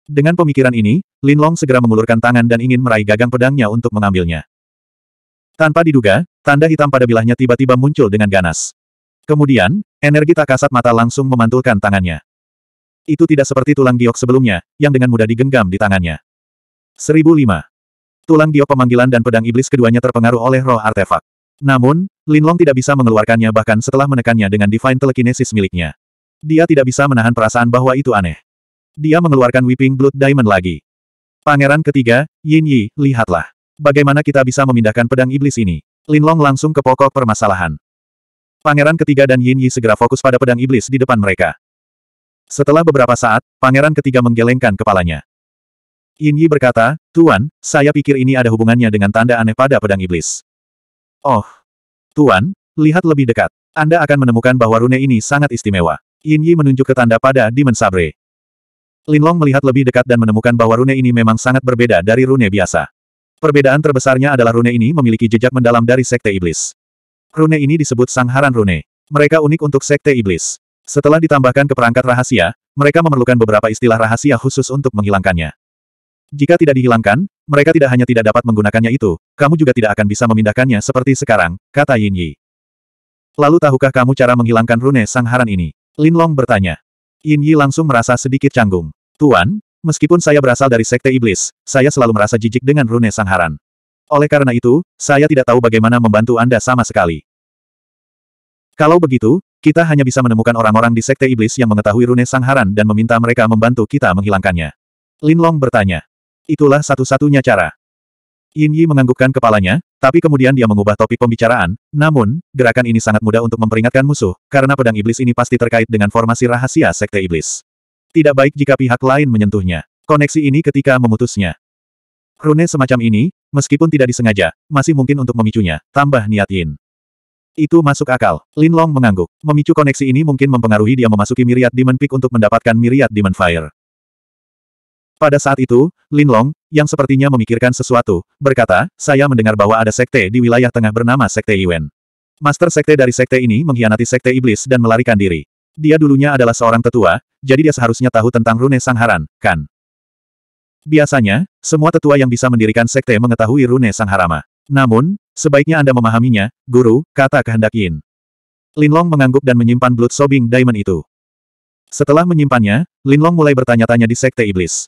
Dengan pemikiran ini, Linlong segera mengulurkan tangan dan ingin meraih gagang pedangnya untuk mengambilnya. Tanpa diduga, tanda hitam pada bilahnya tiba-tiba muncul dengan ganas. Kemudian, energi tak kasat mata langsung memantulkan tangannya. Itu tidak seperti tulang giok sebelumnya, yang dengan mudah digenggam di tangannya. 1005. Tulang giok pemanggilan dan pedang iblis keduanya terpengaruh oleh roh artefak. Namun, Lin Long tidak bisa mengeluarkannya bahkan setelah menekannya dengan divine telekinesis miliknya. Dia tidak bisa menahan perasaan bahwa itu aneh. Dia mengeluarkan Weeping Blood Diamond lagi. Pangeran ketiga, Yin Yi, lihatlah. Bagaimana kita bisa memindahkan pedang iblis ini? Lin Long langsung ke pokok permasalahan. Pangeran ketiga dan Yin Yi segera fokus pada pedang iblis di depan mereka. Setelah beberapa saat, pangeran ketiga menggelengkan kepalanya. Yin Yi berkata, Tuan, saya pikir ini ada hubungannya dengan tanda aneh pada pedang iblis. Oh. Tuan, lihat lebih dekat. Anda akan menemukan bahwa rune ini sangat istimewa. Yin Yi menunjuk ke tanda pada Demon Sabre. Long melihat lebih dekat dan menemukan bahwa rune ini memang sangat berbeda dari rune biasa. Perbedaan terbesarnya adalah rune ini memiliki jejak mendalam dari Sekte Iblis. Rune ini disebut Sangharan Rune. Mereka unik untuk Sekte Iblis. Setelah ditambahkan ke perangkat rahasia, mereka memerlukan beberapa istilah rahasia khusus untuk menghilangkannya. Jika tidak dihilangkan, mereka tidak hanya tidak dapat menggunakannya itu, kamu juga tidak akan bisa memindahkannya seperti sekarang, kata Yin Yi. Lalu tahukah kamu cara menghilangkan rune sangharan ini? Lin Long bertanya. Yin Yi langsung merasa sedikit canggung. Tuan, meskipun saya berasal dari sekte iblis, saya selalu merasa jijik dengan rune sangharan. Oleh karena itu, saya tidak tahu bagaimana membantu Anda sama sekali. Kalau begitu, kita hanya bisa menemukan orang-orang di Sekte Iblis yang mengetahui rune sangharan dan meminta mereka membantu kita menghilangkannya. Lin Long bertanya. Itulah satu-satunya cara. Yin Yi menganggukkan kepalanya, tapi kemudian dia mengubah topik pembicaraan, namun, gerakan ini sangat mudah untuk memperingatkan musuh, karena pedang iblis ini pasti terkait dengan formasi rahasia Sekte Iblis. Tidak baik jika pihak lain menyentuhnya. Koneksi ini ketika memutusnya. Rune semacam ini, meskipun tidak disengaja, masih mungkin untuk memicunya, tambah niat Yin. Itu masuk akal. Lin Long mengangguk. Memicu koneksi ini mungkin mempengaruhi dia memasuki Myriad Demon Peak untuk mendapatkan Myriad Demon Fire. Pada saat itu, Lin Long, yang sepertinya memikirkan sesuatu, berkata, saya mendengar bahwa ada sekte di wilayah tengah bernama Sekte Yuan. Master sekte dari sekte ini mengkhianati sekte iblis dan melarikan diri. Dia dulunya adalah seorang tetua, jadi dia seharusnya tahu tentang rune sangharan, kan? Biasanya, semua tetua yang bisa mendirikan sekte mengetahui rune sang harama. Namun, sebaiknya Anda memahaminya, guru, kata kehendak Yin. Linlong mengangguk dan menyimpan Blood Sobbing Diamond itu. Setelah menyimpannya, Linlong mulai bertanya-tanya di sekte iblis.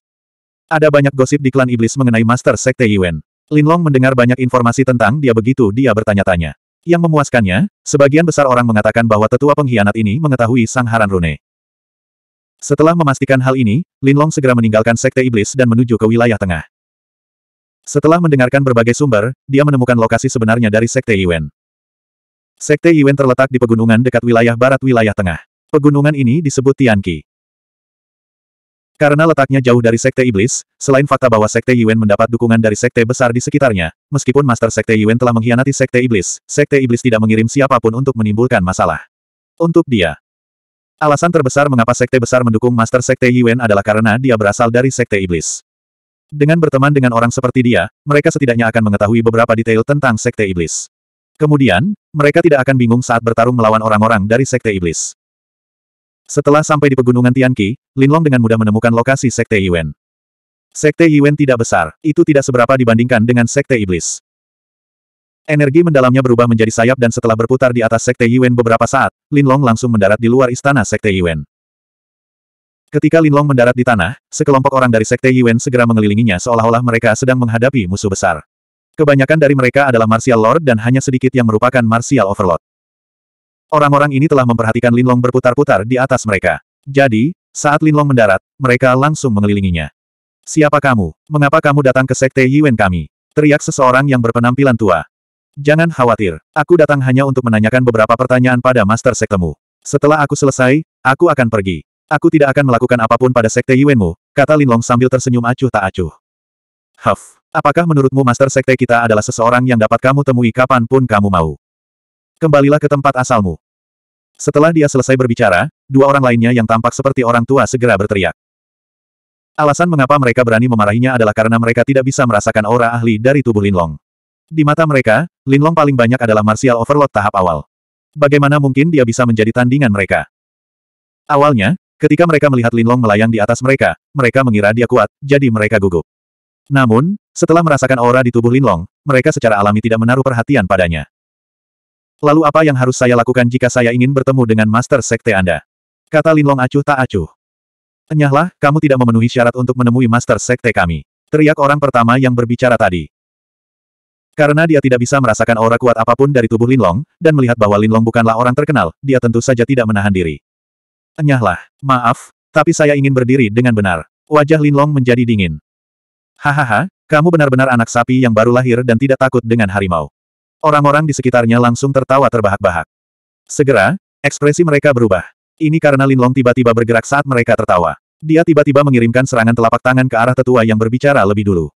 Ada banyak gosip di klan iblis mengenai master sekte Yuan. Linlong mendengar banyak informasi tentang dia begitu dia bertanya-tanya. Yang memuaskannya, sebagian besar orang mengatakan bahwa tetua pengkhianat ini mengetahui sang Haran Rune. Setelah memastikan hal ini, Linlong segera meninggalkan Sekte Iblis dan menuju ke wilayah tengah. Setelah mendengarkan berbagai sumber, dia menemukan lokasi sebenarnya dari Sekte Yuan. Sekte Yuan terletak di pegunungan dekat wilayah barat wilayah tengah. Pegunungan ini disebut Tianqi. Karena letaknya jauh dari Sekte Iblis, selain fakta bahwa Sekte Yuan mendapat dukungan dari Sekte besar di sekitarnya, meskipun Master Sekte Yuan telah mengkhianati Sekte Iblis, Sekte Iblis tidak mengirim siapapun untuk menimbulkan masalah. Untuk dia, Alasan terbesar mengapa Sekte Besar mendukung Master Sekte Yuan adalah karena dia berasal dari Sekte Iblis. Dengan berteman dengan orang seperti dia, mereka setidaknya akan mengetahui beberapa detail tentang Sekte Iblis. Kemudian, mereka tidak akan bingung saat bertarung melawan orang-orang dari Sekte Iblis. Setelah sampai di pegunungan Tianqi, Linlong dengan mudah menemukan lokasi Sekte Yuan. Sekte Yuan tidak besar, itu tidak seberapa dibandingkan dengan Sekte Iblis. Energi mendalamnya berubah menjadi sayap dan setelah berputar di atas Sekte Yuan beberapa saat, Linlong langsung mendarat di luar istana Sekte Yuan. Ketika Linlong mendarat di tanah, sekelompok orang dari Sekte Yuan segera mengelilinginya seolah-olah mereka sedang menghadapi musuh besar. Kebanyakan dari mereka adalah Martial Lord dan hanya sedikit yang merupakan Martial Overlord. Orang-orang ini telah memperhatikan Linlong berputar-putar di atas mereka. Jadi, saat Linlong mendarat, mereka langsung mengelilinginya. Siapa kamu? Mengapa kamu datang ke Sekte Yuan kami? Teriak seseorang yang berpenampilan tua. Jangan khawatir, aku datang hanya untuk menanyakan beberapa pertanyaan pada Master Sektemu. Setelah aku selesai, aku akan pergi. Aku tidak akan melakukan apapun pada Sekte Yuenmu, kata Linlong sambil tersenyum acuh tak acuh. Huff, apakah menurutmu Master Sekte kita adalah seseorang yang dapat kamu temui kapanpun kamu mau? Kembalilah ke tempat asalmu. Setelah dia selesai berbicara, dua orang lainnya yang tampak seperti orang tua segera berteriak. Alasan mengapa mereka berani memarahinya adalah karena mereka tidak bisa merasakan aura ahli dari tubuh Linlong. Di mata mereka, Linlong paling banyak adalah martial overload tahap awal. Bagaimana mungkin dia bisa menjadi tandingan mereka? Awalnya, ketika mereka melihat Linlong melayang di atas mereka, mereka mengira dia kuat, jadi mereka gugup. Namun, setelah merasakan aura di tubuh Linlong, mereka secara alami tidak menaruh perhatian padanya. Lalu apa yang harus saya lakukan jika saya ingin bertemu dengan Master Sekte Anda? Kata Linlong acuh tak acuh. Enyahlah, kamu tidak memenuhi syarat untuk menemui Master Sekte kami. Teriak orang pertama yang berbicara tadi. Karena dia tidak bisa merasakan aura kuat apapun dari tubuh Linlong, dan melihat bahwa Linlong bukanlah orang terkenal, dia tentu saja tidak menahan diri. Enyahlah, maaf, tapi saya ingin berdiri dengan benar. Wajah Linlong menjadi dingin. Hahaha, kamu benar-benar anak sapi yang baru lahir dan tidak takut dengan harimau. Orang-orang di sekitarnya langsung tertawa terbahak-bahak. Segera, ekspresi mereka berubah. Ini karena Linlong tiba-tiba bergerak saat mereka tertawa. Dia tiba-tiba mengirimkan serangan telapak tangan ke arah tetua yang berbicara lebih dulu.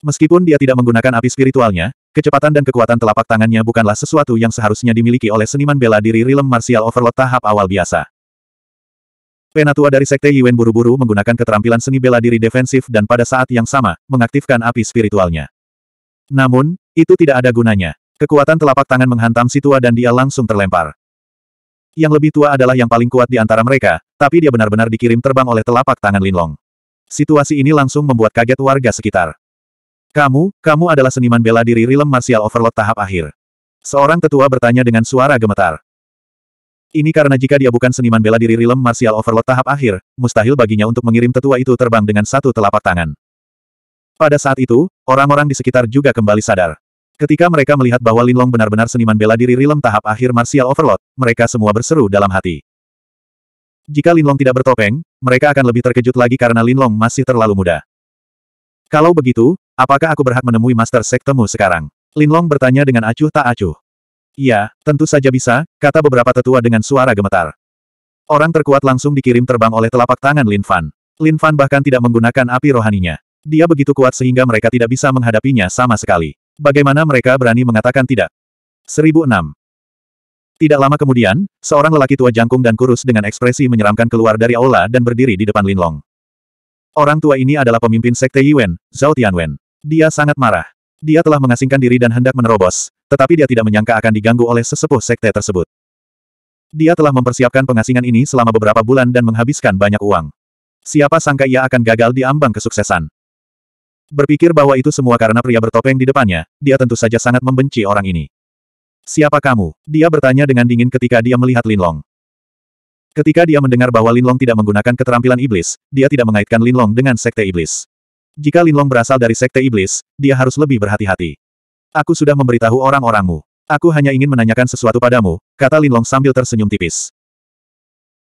Meskipun dia tidak menggunakan api spiritualnya, kecepatan dan kekuatan telapak tangannya bukanlah sesuatu yang seharusnya dimiliki oleh seniman bela diri Rilem Martial Overload tahap awal biasa. Penatua dari Sekte Yuen buru-buru menggunakan keterampilan seni bela diri defensif dan pada saat yang sama, mengaktifkan api spiritualnya. Namun, itu tidak ada gunanya. Kekuatan telapak tangan menghantam si tua dan dia langsung terlempar. Yang lebih tua adalah yang paling kuat di antara mereka, tapi dia benar-benar dikirim terbang oleh telapak tangan Linlong. Situasi ini langsung membuat kaget warga sekitar. Kamu, kamu adalah seniman bela diri rilem Martial Overload tahap akhir. Seorang tetua bertanya dengan suara gemetar. Ini karena jika dia bukan seniman bela diri rilem Martial Overload tahap akhir, mustahil baginya untuk mengirim tetua itu terbang dengan satu telapak tangan. Pada saat itu, orang-orang di sekitar juga kembali sadar. Ketika mereka melihat bahwa Linlong benar-benar seniman bela diri rilem tahap akhir Martial Overload, mereka semua berseru dalam hati. Jika Linlong tidak bertopeng, mereka akan lebih terkejut lagi karena Linlong masih terlalu muda. Kalau begitu, Apakah aku berhak menemui Master Sektemu sekarang? Linlong bertanya dengan acuh tak acuh. Iya, tentu saja bisa, kata beberapa tetua dengan suara gemetar. Orang terkuat langsung dikirim terbang oleh telapak tangan Lin Fan. Lin Fan bahkan tidak menggunakan api rohaninya. Dia begitu kuat sehingga mereka tidak bisa menghadapinya sama sekali. Bagaimana mereka berani mengatakan tidak? 1006. Tidak lama kemudian, seorang lelaki tua jangkung dan kurus dengan ekspresi menyeramkan keluar dari aula dan berdiri di depan Lin Long. Orang tua ini adalah pemimpin sekte Yiwen, Zhao Tianwen. Dia sangat marah. Dia telah mengasingkan diri dan hendak menerobos, tetapi dia tidak menyangka akan diganggu oleh sesepuh sekte tersebut. Dia telah mempersiapkan pengasingan ini selama beberapa bulan dan menghabiskan banyak uang. Siapa sangka ia akan gagal di ambang kesuksesan. Berpikir bahwa itu semua karena pria bertopeng di depannya, dia tentu saja sangat membenci orang ini. Siapa kamu? Dia bertanya dengan dingin ketika dia melihat Linlong. Ketika dia mendengar bahwa Linlong tidak menggunakan keterampilan iblis, dia tidak mengaitkan Linlong dengan sekte iblis. Jika Linlong berasal dari sekte iblis, dia harus lebih berhati-hati. Aku sudah memberitahu orang-orangmu. Aku hanya ingin menanyakan sesuatu padamu, kata Linlong sambil tersenyum tipis.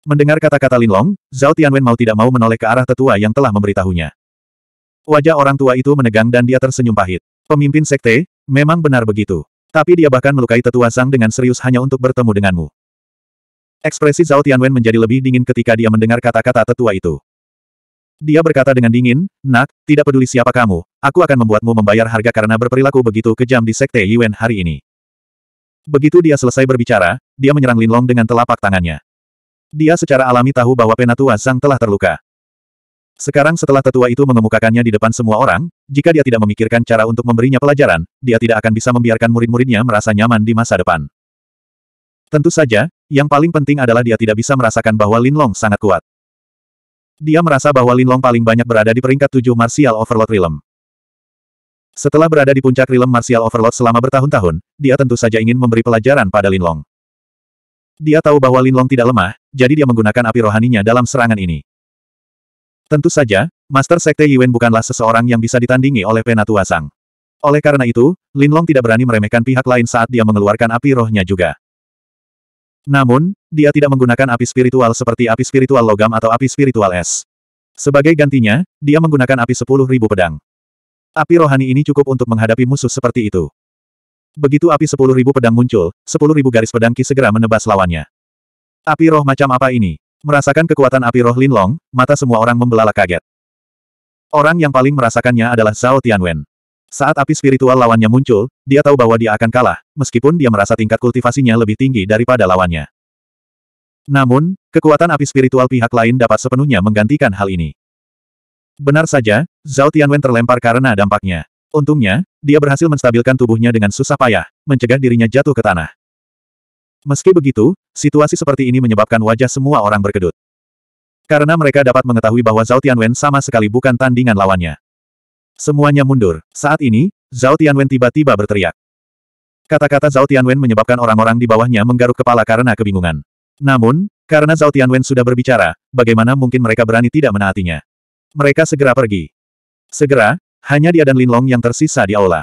Mendengar kata-kata Linlong, Zhao Tianwen mau tidak mau menoleh ke arah tetua yang telah memberitahunya. Wajah orang tua itu menegang dan dia tersenyum pahit. Pemimpin sekte, memang benar begitu. Tapi dia bahkan melukai tetua Zhang dengan serius hanya untuk bertemu denganmu. Ekspresi Zhao Tianwen menjadi lebih dingin ketika dia mendengar kata-kata tetua itu. Dia berkata dengan dingin, Nak, tidak peduli siapa kamu, aku akan membuatmu membayar harga karena berperilaku begitu kejam di Sekte Yuan hari ini. Begitu dia selesai berbicara, dia menyerang Lin Long dengan telapak tangannya. Dia secara alami tahu bahwa penatua Zhang telah terluka. Sekarang setelah tetua itu mengemukakannya di depan semua orang, jika dia tidak memikirkan cara untuk memberinya pelajaran, dia tidak akan bisa membiarkan murid-muridnya merasa nyaman di masa depan. Tentu saja, yang paling penting adalah dia tidak bisa merasakan bahwa Lin Long sangat kuat. Dia merasa bahwa Linlong paling banyak berada di peringkat 7 Martial Overload Realm. Setelah berada di puncak Realm Martial Overload selama bertahun-tahun, dia tentu saja ingin memberi pelajaran pada Linlong. Dia tahu bahwa Linlong tidak lemah, jadi dia menggunakan api rohaninya dalam serangan ini. Tentu saja, Master Sekte Yuen bukanlah seseorang yang bisa ditandingi oleh Penatua Sang. Oleh karena itu, Linlong tidak berani meremehkan pihak lain saat dia mengeluarkan api rohnya juga. Namun, dia tidak menggunakan api spiritual seperti api spiritual logam atau api spiritual es. Sebagai gantinya, dia menggunakan api sepuluh ribu pedang. Api rohani ini cukup untuk menghadapi musuh seperti itu. Begitu api sepuluh ribu pedang muncul, sepuluh ribu garis pedang Ki segera menebas lawannya. Api roh macam apa ini? Merasakan kekuatan api roh Linlong, mata semua orang membelalak kaget. Orang yang paling merasakannya adalah Zhao Tianwen. Saat api spiritual lawannya muncul, dia tahu bahwa dia akan kalah, meskipun dia merasa tingkat kultivasinya lebih tinggi daripada lawannya. Namun, kekuatan api spiritual pihak lain dapat sepenuhnya menggantikan hal ini. Benar saja, Zhao Tianwen terlempar karena dampaknya. Untungnya, dia berhasil menstabilkan tubuhnya dengan susah payah, mencegah dirinya jatuh ke tanah. Meski begitu, situasi seperti ini menyebabkan wajah semua orang berkedut. Karena mereka dapat mengetahui bahwa Zhao Tianwen sama sekali bukan tandingan lawannya. Semuanya mundur. Saat ini, Zhao Tianwen tiba-tiba berteriak. Kata-kata Zhao Tianwen menyebabkan orang-orang di bawahnya menggaruk kepala karena kebingungan. Namun, karena Zhao Tianwen sudah berbicara, bagaimana mungkin mereka berani tidak menaatinya. Mereka segera pergi. Segera, hanya dia dan Lin Long yang tersisa di aula.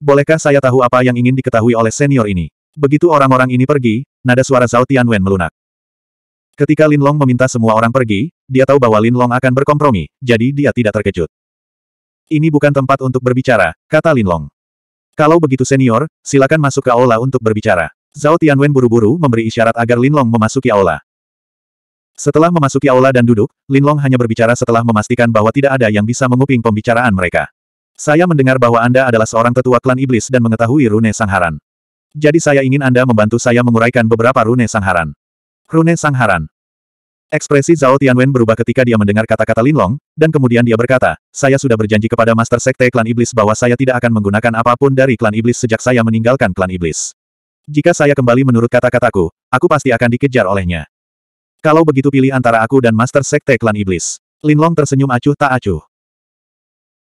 Bolehkah saya tahu apa yang ingin diketahui oleh senior ini? Begitu orang-orang ini pergi, nada suara Zhao Tianwen melunak. Ketika Lin Long meminta semua orang pergi, dia tahu bahwa Lin Long akan berkompromi, jadi dia tidak terkejut. Ini bukan tempat untuk berbicara, kata Lin Long. Kalau begitu senior, silakan masuk ke aula untuk berbicara. Zhao Tianwen buru-buru memberi isyarat agar Linlong memasuki aula. Setelah memasuki aula dan duduk, Linlong hanya berbicara setelah memastikan bahwa tidak ada yang bisa menguping pembicaraan mereka. Saya mendengar bahwa Anda adalah seorang tetua klan iblis dan mengetahui rune sangharan. Jadi saya ingin Anda membantu saya menguraikan beberapa rune sangharan. Rune sangharan. Ekspresi Zhao Tianwen berubah ketika dia mendengar kata-kata Linlong, dan kemudian dia berkata, saya sudah berjanji kepada Master Sekte Klan Iblis bahwa saya tidak akan menggunakan apapun dari Klan Iblis sejak saya meninggalkan Klan Iblis. Jika saya kembali menurut kata-kataku, aku pasti akan dikejar olehnya. Kalau begitu pilih antara aku dan Master Sekte Klan Iblis. Linlong tersenyum acuh tak acuh.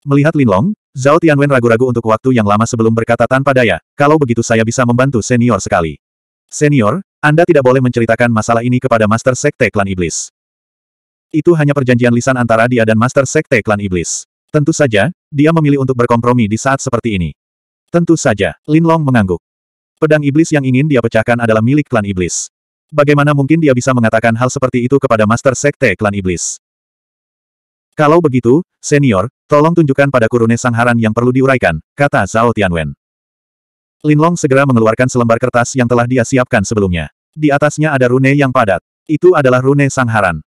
Melihat Linlong, Zhao Tianwen ragu-ragu untuk waktu yang lama sebelum berkata tanpa daya, kalau begitu saya bisa membantu senior sekali. Senior, Anda tidak boleh menceritakan masalah ini kepada Master Sekte Klan Iblis. Itu hanya perjanjian lisan antara dia dan Master Sekte Klan Iblis. Tentu saja, dia memilih untuk berkompromi di saat seperti ini. Tentu saja, Linlong mengangguk. Pedang iblis yang ingin dia pecahkan adalah milik klan iblis. Bagaimana mungkin dia bisa mengatakan hal seperti itu kepada Master Sekte klan iblis? Kalau begitu, senior, tolong tunjukkan pada kurune sangharan yang perlu diuraikan, kata Zhao Tianwen. Linlong segera mengeluarkan selembar kertas yang telah dia siapkan sebelumnya. Di atasnya ada rune yang padat. Itu adalah rune sangharan.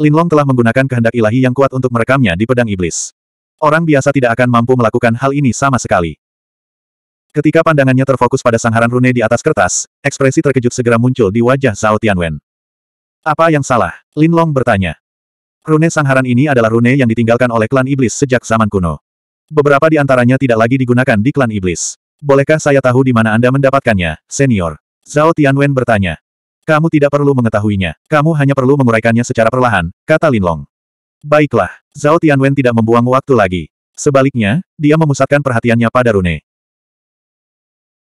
Linlong telah menggunakan kehendak ilahi yang kuat untuk merekamnya di pedang iblis. Orang biasa tidak akan mampu melakukan hal ini sama sekali. Ketika pandangannya terfokus pada sangharan rune di atas kertas, ekspresi terkejut segera muncul di wajah Zhao Tianwen. Apa yang salah? Lin Long bertanya. Rune sangharan ini adalah rune yang ditinggalkan oleh klan iblis sejak zaman kuno. Beberapa di antaranya tidak lagi digunakan di klan iblis. Bolehkah saya tahu di mana Anda mendapatkannya, senior? Zhao Tianwen bertanya. Kamu tidak perlu mengetahuinya. Kamu hanya perlu menguraikannya secara perlahan, kata Lin Long. Baiklah, Zhao Tianwen tidak membuang waktu lagi. Sebaliknya, dia memusatkan perhatiannya pada Rune.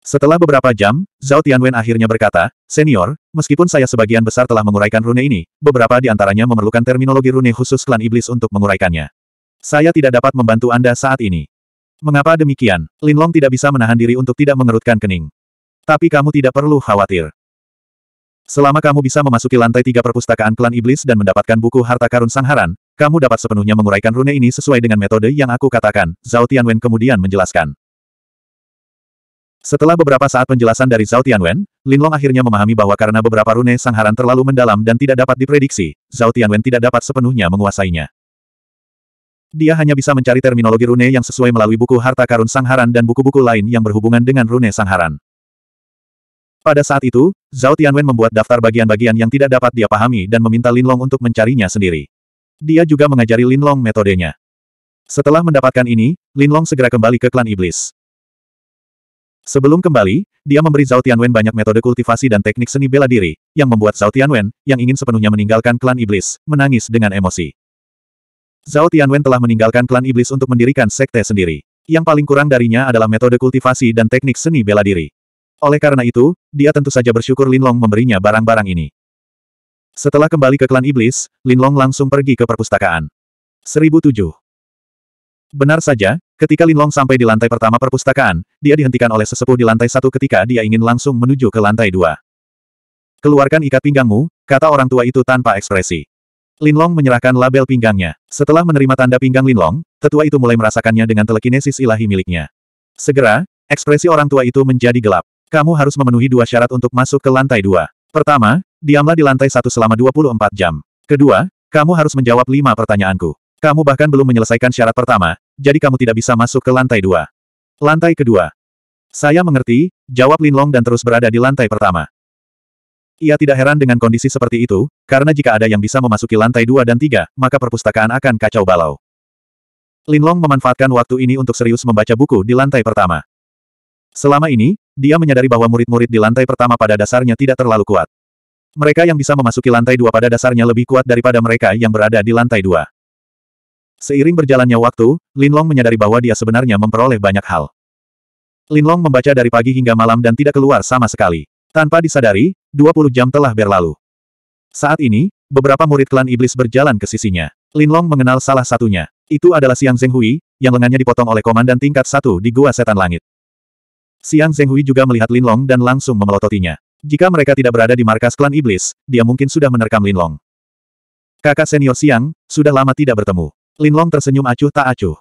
Setelah beberapa jam, Zhao Tianwen akhirnya berkata, Senior, meskipun saya sebagian besar telah menguraikan rune ini, beberapa di antaranya memerlukan terminologi rune khusus klan iblis untuk menguraikannya. Saya tidak dapat membantu Anda saat ini. Mengapa demikian? Linlong tidak bisa menahan diri untuk tidak mengerutkan kening. Tapi kamu tidak perlu khawatir. Selama kamu bisa memasuki lantai tiga perpustakaan klan iblis dan mendapatkan buku harta karun sangharan, kamu dapat sepenuhnya menguraikan rune ini sesuai dengan metode yang aku katakan, Zhao Tianwen kemudian menjelaskan. Setelah beberapa saat penjelasan dari Zhao Tianwen, Linlong akhirnya memahami bahwa karena beberapa rune sangharan terlalu mendalam dan tidak dapat diprediksi, Zhao Tianwen tidak dapat sepenuhnya menguasainya. Dia hanya bisa mencari terminologi rune yang sesuai melalui buku harta karun sangharan dan buku-buku lain yang berhubungan dengan rune sangharan. Pada saat itu, Zhao Tianwen membuat daftar bagian-bagian yang tidak dapat dia pahami dan meminta Linlong untuk mencarinya sendiri. Dia juga mengajari Linlong metodenya. Setelah mendapatkan ini, Linlong segera kembali ke klan iblis. Sebelum kembali, dia memberi Zhao Tianwen banyak metode kultivasi dan teknik seni bela diri, yang membuat Zhao Tianwen, yang ingin sepenuhnya meninggalkan klan iblis, menangis dengan emosi. Zhao Tianwen telah meninggalkan klan iblis untuk mendirikan sekte sendiri. Yang paling kurang darinya adalah metode kultivasi dan teknik seni bela diri. Oleh karena itu, dia tentu saja bersyukur Linlong memberinya barang-barang ini. Setelah kembali ke klan iblis, Linlong langsung pergi ke perpustakaan. 1007 Benar saja, ketika Linlong sampai di lantai pertama perpustakaan, dia dihentikan oleh sesepuh di lantai satu ketika dia ingin langsung menuju ke lantai dua. Keluarkan ikat pinggangmu, kata orang tua itu tanpa ekspresi. Linlong menyerahkan label pinggangnya. Setelah menerima tanda pinggang Linlong, tetua itu mulai merasakannya dengan telekinesis ilahi miliknya. Segera, ekspresi orang tua itu menjadi gelap. Kamu harus memenuhi dua syarat untuk masuk ke lantai dua. Pertama, diamlah di lantai satu selama 24 jam. Kedua, kamu harus menjawab lima pertanyaanku. Kamu bahkan belum menyelesaikan syarat pertama, jadi kamu tidak bisa masuk ke lantai dua. Lantai kedua. Saya mengerti, jawab Linlong dan terus berada di lantai pertama. Ia tidak heran dengan kondisi seperti itu, karena jika ada yang bisa memasuki lantai dua dan tiga, maka perpustakaan akan kacau balau. Linlong memanfaatkan waktu ini untuk serius membaca buku di lantai pertama. Selama ini, dia menyadari bahwa murid-murid di lantai pertama pada dasarnya tidak terlalu kuat. Mereka yang bisa memasuki lantai dua pada dasarnya lebih kuat daripada mereka yang berada di lantai dua. Seiring berjalannya waktu, Linlong menyadari bahwa dia sebenarnya memperoleh banyak hal. Linlong membaca dari pagi hingga malam dan tidak keluar sama sekali. Tanpa disadari, 20 jam telah berlalu. Saat ini, beberapa murid klan iblis berjalan ke sisinya. Linlong mengenal salah satunya. Itu adalah Zheng Hui, yang lengannya dipotong oleh komandan tingkat satu di Gua Setan Langit. Siang Zheng Hui juga melihat Linlong dan langsung memelototinya. Jika mereka tidak berada di markas klan iblis, dia mungkin sudah menerkam Linlong. Kakak senior Siang, sudah lama tidak bertemu. Linlong tersenyum acuh tak acuh.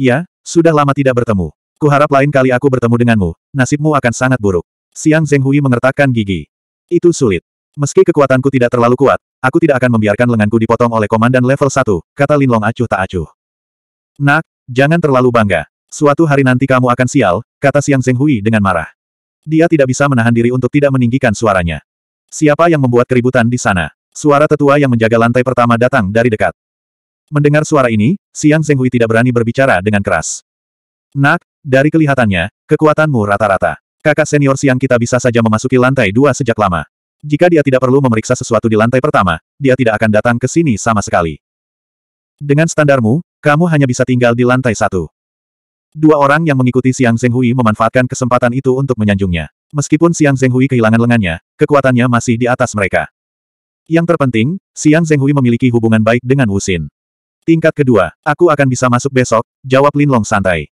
Ya, sudah lama tidak bertemu. Kuharap lain kali aku bertemu denganmu, nasibmu akan sangat buruk. Siang Hui mengertakkan gigi. Itu sulit. Meski kekuatanku tidak terlalu kuat, aku tidak akan membiarkan lenganku dipotong oleh komandan level 1, kata Linlong acuh tak acuh. Nak, jangan terlalu bangga. Suatu hari nanti kamu akan sial, kata Siang Hui dengan marah. Dia tidak bisa menahan diri untuk tidak meninggikan suaranya. Siapa yang membuat keributan di sana? Suara tetua yang menjaga lantai pertama datang dari dekat. Mendengar suara ini, Siang Zhenghui tidak berani berbicara dengan keras. Nak, dari kelihatannya, kekuatanmu rata-rata. Kakak senior Siang kita bisa saja memasuki lantai dua sejak lama. Jika dia tidak perlu memeriksa sesuatu di lantai pertama, dia tidak akan datang ke sini sama sekali. Dengan standarmu, kamu hanya bisa tinggal di lantai satu. Dua orang yang mengikuti Siang Zhenghui memanfaatkan kesempatan itu untuk menyanjungnya. Meskipun Siang Zhenghui kehilangan lengannya, kekuatannya masih di atas mereka. Yang terpenting, Siang Zhenghui memiliki hubungan baik dengan Wu Xin. Tingkat kedua, aku akan bisa masuk besok, jawab Lin Long santai.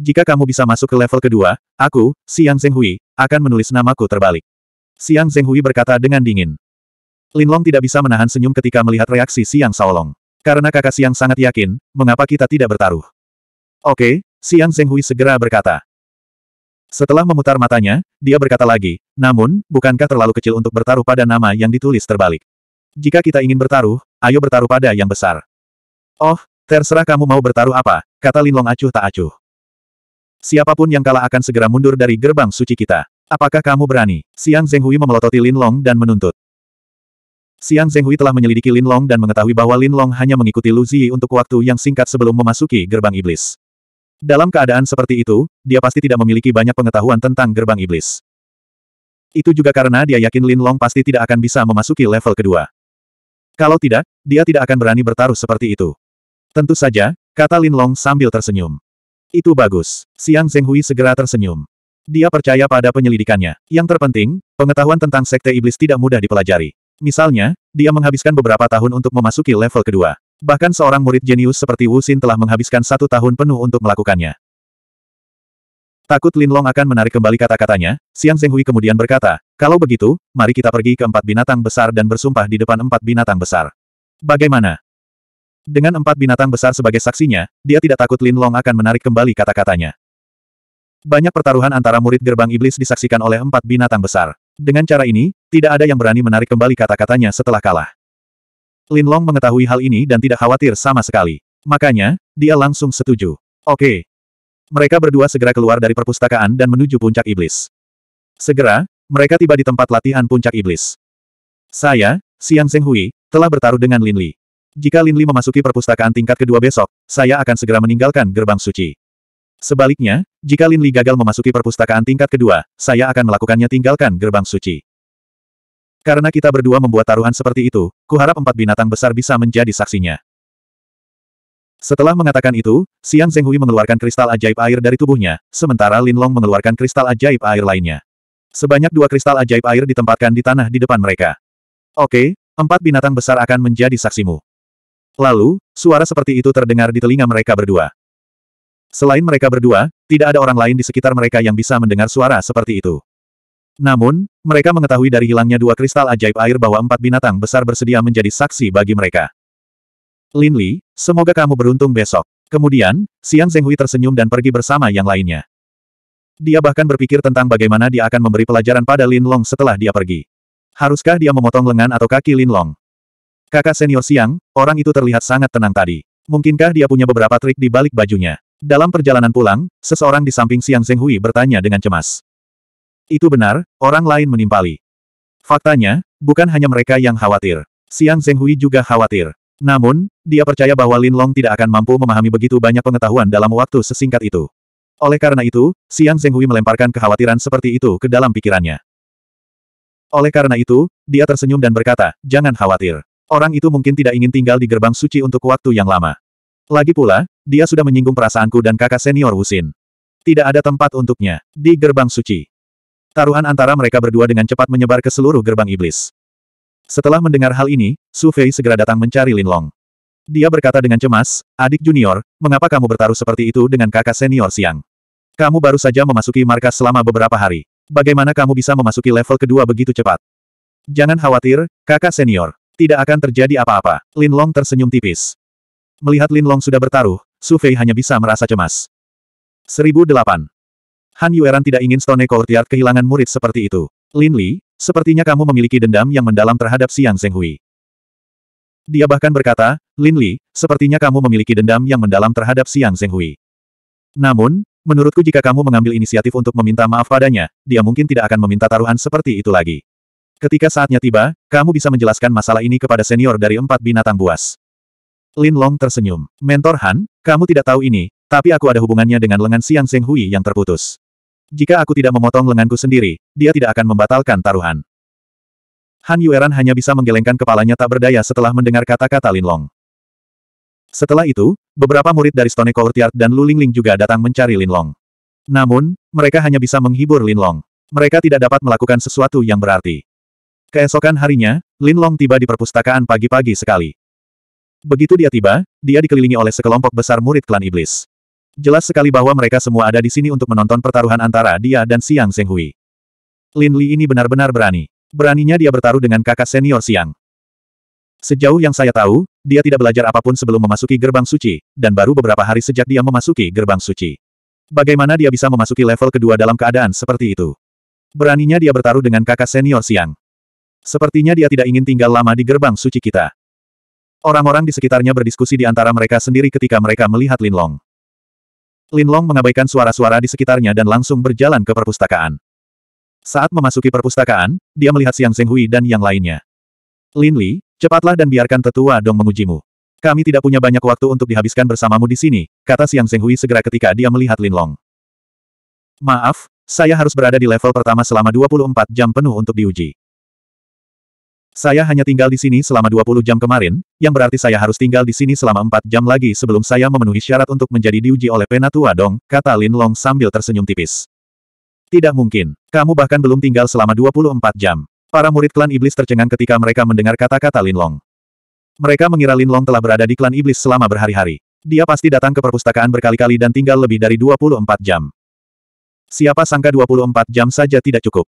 Jika kamu bisa masuk ke level kedua, aku, Siang Hui, akan menulis namaku terbalik. Siang Hui berkata dengan dingin. Lin Long tidak bisa menahan senyum ketika melihat reaksi Siang Saolong. Karena kakak Siang sangat yakin, mengapa kita tidak bertaruh. Oke, Siang Hui segera berkata. Setelah memutar matanya, dia berkata lagi, namun, bukankah terlalu kecil untuk bertaruh pada nama yang ditulis terbalik? Jika kita ingin bertaruh, ayo bertaruh pada yang besar. Oh, terserah kamu mau bertaruh apa, kata Linlong acuh tak acuh. Siapapun yang kalah akan segera mundur dari gerbang suci kita. Apakah kamu berani? Siang Hui memelototi Lin Long dan menuntut. Siang Hui telah menyelidiki Lin Long dan mengetahui bahwa Lin Long hanya mengikuti Lu Ziyi untuk waktu yang singkat sebelum memasuki gerbang iblis. Dalam keadaan seperti itu, dia pasti tidak memiliki banyak pengetahuan tentang gerbang iblis. Itu juga karena dia yakin Lin Long pasti tidak akan bisa memasuki level kedua. Kalau tidak, dia tidak akan berani bertaruh seperti itu. Tentu saja, kata Lin Long sambil tersenyum. Itu bagus. Siang Hui segera tersenyum. Dia percaya pada penyelidikannya. Yang terpenting, pengetahuan tentang sekte iblis tidak mudah dipelajari. Misalnya, dia menghabiskan beberapa tahun untuk memasuki level kedua. Bahkan seorang murid jenius seperti Wu Xin telah menghabiskan satu tahun penuh untuk melakukannya. Takut Lin Long akan menarik kembali kata-katanya, Siang Hui kemudian berkata, kalau begitu, mari kita pergi ke empat binatang besar dan bersumpah di depan empat binatang besar. Bagaimana? Dengan empat binatang besar sebagai saksinya, dia tidak takut Lin Long akan menarik kembali kata-katanya. Banyak pertaruhan antara murid gerbang iblis disaksikan oleh empat binatang besar. Dengan cara ini, tidak ada yang berani menarik kembali kata-katanya setelah kalah. Lin Long mengetahui hal ini dan tidak khawatir sama sekali. Makanya, dia langsung setuju. Oke. Mereka berdua segera keluar dari perpustakaan dan menuju puncak iblis. Segera, mereka tiba di tempat latihan puncak iblis. Saya, Siang Xiang Hui, telah bertaruh dengan Lin Li. Jika Lin Li memasuki perpustakaan tingkat kedua besok, saya akan segera meninggalkan gerbang suci. Sebaliknya, jika Lin Li gagal memasuki perpustakaan tingkat kedua, saya akan melakukannya tinggalkan gerbang suci. Karena kita berdua membuat taruhan seperti itu, kuharap empat binatang besar bisa menjadi saksinya. Setelah mengatakan itu, Xiang Hui mengeluarkan kristal ajaib air dari tubuhnya, sementara Lin Long mengeluarkan kristal ajaib air lainnya. Sebanyak dua kristal ajaib air ditempatkan di tanah di depan mereka. Oke, empat binatang besar akan menjadi saksimu. Lalu, suara seperti itu terdengar di telinga mereka berdua. Selain mereka berdua, tidak ada orang lain di sekitar mereka yang bisa mendengar suara seperti itu. Namun, mereka mengetahui dari hilangnya dua kristal ajaib air bahwa empat binatang besar bersedia menjadi saksi bagi mereka. Lin Li, semoga kamu beruntung besok. Kemudian, Xiang Zenghui tersenyum dan pergi bersama yang lainnya. Dia bahkan berpikir tentang bagaimana dia akan memberi pelajaran pada Lin Long setelah dia pergi. Haruskah dia memotong lengan atau kaki Lin Long? Kakak senior siang, orang itu terlihat sangat tenang tadi. Mungkinkah dia punya beberapa trik di balik bajunya? Dalam perjalanan pulang, seseorang di samping Siang Hui bertanya dengan cemas. Itu benar, orang lain menimpali. Faktanya, bukan hanya mereka yang khawatir. Siang Hui juga khawatir. Namun, dia percaya bahwa Lin Long tidak akan mampu memahami begitu banyak pengetahuan dalam waktu sesingkat itu. Oleh karena itu, Siang Hui melemparkan kekhawatiran seperti itu ke dalam pikirannya. Oleh karena itu, dia tersenyum dan berkata, jangan khawatir. Orang itu mungkin tidak ingin tinggal di gerbang suci untuk waktu yang lama. Lagi pula, dia sudah menyinggung perasaanku dan kakak senior Wusin. Tidak ada tempat untuknya, di gerbang suci. Taruhan antara mereka berdua dengan cepat menyebar ke seluruh gerbang iblis. Setelah mendengar hal ini, Su Fei segera datang mencari Linlong. Dia berkata dengan cemas, adik junior, mengapa kamu bertaruh seperti itu dengan kakak senior siang? Kamu baru saja memasuki markas selama beberapa hari. Bagaimana kamu bisa memasuki level kedua begitu cepat? Jangan khawatir, kakak senior. Tidak akan terjadi apa-apa. Lin Long tersenyum tipis. Melihat Lin Long sudah bertaruh, Su Fei hanya bisa merasa cemas. 1008. Han Yueran tidak ingin Stone Courtyard kehilangan murid seperti itu. Lin Li, sepertinya kamu memiliki dendam yang mendalam terhadap Siang Hui. Dia bahkan berkata, Lin Li, sepertinya kamu memiliki dendam yang mendalam terhadap Siang Hui. Namun, menurutku jika kamu mengambil inisiatif untuk meminta maaf padanya, dia mungkin tidak akan meminta taruhan seperti itu lagi. Ketika saatnya tiba, kamu bisa menjelaskan masalah ini kepada senior dari empat binatang buas. Lin Long tersenyum. Mentor Han, kamu tidak tahu ini, tapi aku ada hubungannya dengan lengan Siang Seng Hui yang terputus. Jika aku tidak memotong lenganku sendiri, dia tidak akan membatalkan taruhan. Han Yueran hanya bisa menggelengkan kepalanya tak berdaya setelah mendengar kata-kata Lin Long. Setelah itu, beberapa murid dari Stone Courtyard dan Lu Lingling juga datang mencari Lin Long. Namun, mereka hanya bisa menghibur Lin Long. Mereka tidak dapat melakukan sesuatu yang berarti. Keesokan harinya, Lin Long tiba di perpustakaan pagi-pagi sekali. Begitu dia tiba, dia dikelilingi oleh sekelompok besar murid klan iblis. Jelas sekali bahwa mereka semua ada di sini untuk menonton pertaruhan antara dia dan Siang Hui. Lin Li ini benar-benar berani. Beraninya dia bertaruh dengan kakak senior Siang. Sejauh yang saya tahu, dia tidak belajar apapun sebelum memasuki gerbang suci, dan baru beberapa hari sejak dia memasuki gerbang suci. Bagaimana dia bisa memasuki level kedua dalam keadaan seperti itu? Beraninya dia bertaruh dengan kakak senior Siang. Sepertinya dia tidak ingin tinggal lama di gerbang suci kita. Orang-orang di sekitarnya berdiskusi di antara mereka sendiri ketika mereka melihat Lin Long. Lin Long mengabaikan suara-suara di sekitarnya dan langsung berjalan ke perpustakaan. Saat memasuki perpustakaan, dia melihat Xiang Zenghui dan yang lainnya. Lin Li, cepatlah dan biarkan tetua dong mengujimu. Kami tidak punya banyak waktu untuk dihabiskan bersamamu di sini, kata Xiang Zenghui segera ketika dia melihat Lin Long. Maaf, saya harus berada di level pertama selama 24 jam penuh untuk diuji. Saya hanya tinggal di sini selama 20 jam kemarin, yang berarti saya harus tinggal di sini selama 4 jam lagi sebelum saya memenuhi syarat untuk menjadi diuji oleh Penatua Dong, kata Lin Long sambil tersenyum tipis. Tidak mungkin. Kamu bahkan belum tinggal selama 24 jam. Para murid klan iblis tercengang ketika mereka mendengar kata-kata Lin Long. Mereka mengira Lin Long telah berada di klan iblis selama berhari-hari. Dia pasti datang ke perpustakaan berkali-kali dan tinggal lebih dari 24 jam. Siapa sangka 24 jam saja tidak cukup.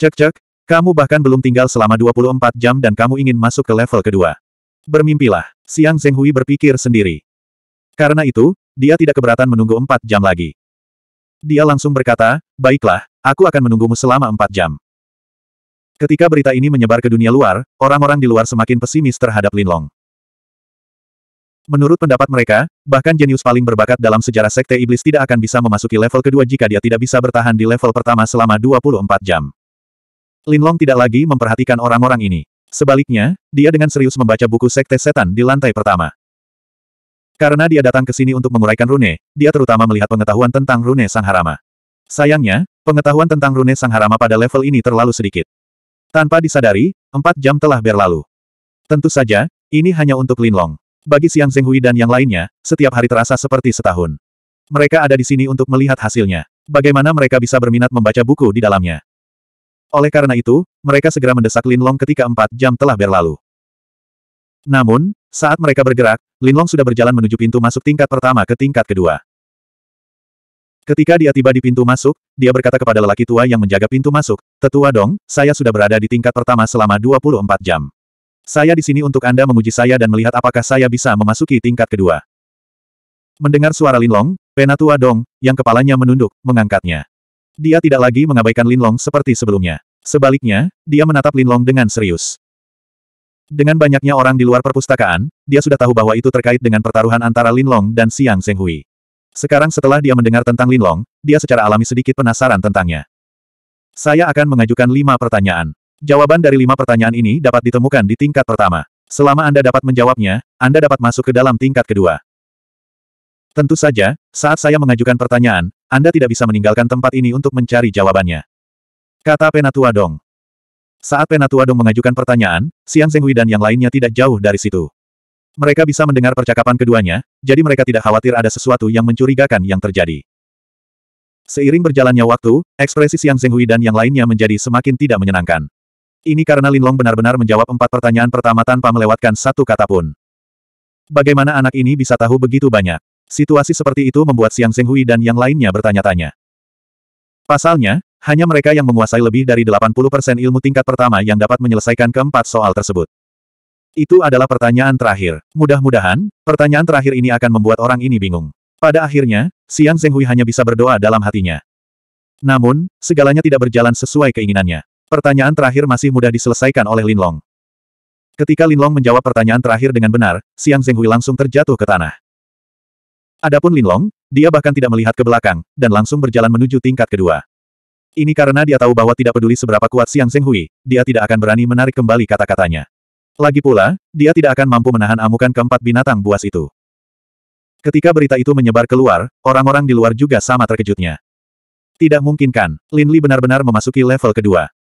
Cek-cek, kamu bahkan belum tinggal selama 24 jam dan kamu ingin masuk ke level kedua. Bermimpilah, Siang Hui berpikir sendiri. Karena itu, dia tidak keberatan menunggu 4 jam lagi. Dia langsung berkata, baiklah, aku akan menunggumu selama 4 jam. Ketika berita ini menyebar ke dunia luar, orang-orang di luar semakin pesimis terhadap Lin Long. Menurut pendapat mereka, bahkan jenius paling berbakat dalam sejarah Sekte Iblis tidak akan bisa memasuki level kedua jika dia tidak bisa bertahan di level pertama selama 24 jam. Linlong tidak lagi memperhatikan orang-orang ini. Sebaliknya, dia dengan serius membaca buku Sekte Setan di lantai pertama. Karena dia datang ke sini untuk menguraikan rune, dia terutama melihat pengetahuan tentang rune Sang Sangharama. Sayangnya, pengetahuan tentang rune Sang Sangharama pada level ini terlalu sedikit. Tanpa disadari, empat jam telah berlalu. Tentu saja, ini hanya untuk Linlong. Bagi Siang Xiang Hui dan yang lainnya, setiap hari terasa seperti setahun. Mereka ada di sini untuk melihat hasilnya. Bagaimana mereka bisa berminat membaca buku di dalamnya. Oleh karena itu, mereka segera mendesak Lin Long ketika empat jam telah berlalu. Namun, saat mereka bergerak, Lin Long sudah berjalan menuju pintu masuk tingkat pertama ke tingkat kedua. Ketika dia tiba di pintu masuk, dia berkata kepada lelaki tua yang menjaga pintu masuk, Tetua Dong, saya sudah berada di tingkat pertama selama 24 jam. Saya di sini untuk Anda menguji saya dan melihat apakah saya bisa memasuki tingkat kedua. Mendengar suara Lin Long, Penatua Dong, yang kepalanya menunduk, mengangkatnya. Dia tidak lagi mengabaikan Linlong seperti sebelumnya. Sebaliknya, dia menatap Linlong dengan serius. Dengan banyaknya orang di luar perpustakaan, dia sudah tahu bahwa itu terkait dengan pertaruhan antara Linlong dan Siang Zhenghui. Sekarang setelah dia mendengar tentang Linlong, dia secara alami sedikit penasaran tentangnya. Saya akan mengajukan lima pertanyaan. Jawaban dari lima pertanyaan ini dapat ditemukan di tingkat pertama. Selama Anda dapat menjawabnya, Anda dapat masuk ke dalam tingkat kedua. Tentu saja, saat saya mengajukan pertanyaan, anda tidak bisa meninggalkan tempat ini untuk mencari jawabannya. Kata Penatua Dong. Saat Penatua Dong mengajukan pertanyaan, Siang Zenghui dan yang lainnya tidak jauh dari situ. Mereka bisa mendengar percakapan keduanya, jadi mereka tidak khawatir ada sesuatu yang mencurigakan yang terjadi. Seiring berjalannya waktu, ekspresi Siang Zenghui dan yang lainnya menjadi semakin tidak menyenangkan. Ini karena Lin Long benar-benar menjawab empat pertanyaan pertama tanpa melewatkan satu kata pun. Bagaimana anak ini bisa tahu begitu banyak? Situasi seperti itu membuat Xiang Zenghui dan yang lainnya bertanya-tanya. Pasalnya, hanya mereka yang menguasai lebih dari 80% ilmu tingkat pertama yang dapat menyelesaikan keempat soal tersebut. Itu adalah pertanyaan terakhir. Mudah-mudahan, pertanyaan terakhir ini akan membuat orang ini bingung. Pada akhirnya, Xiang Zenghui hanya bisa berdoa dalam hatinya. Namun, segalanya tidak berjalan sesuai keinginannya. Pertanyaan terakhir masih mudah diselesaikan oleh Lin Long. Ketika Lin Long menjawab pertanyaan terakhir dengan benar, Xiang Zenghui langsung terjatuh ke tanah. Adapun Linlong, dia bahkan tidak melihat ke belakang, dan langsung berjalan menuju tingkat kedua. Ini karena dia tahu bahwa tidak peduli seberapa kuat Siang Xiang Hui, dia tidak akan berani menarik kembali kata-katanya. Lagi pula, dia tidak akan mampu menahan amukan keempat binatang buas itu. Ketika berita itu menyebar keluar, orang-orang di luar juga sama terkejutnya. Tidak mungkin, kan, Lin Li benar-benar memasuki level kedua.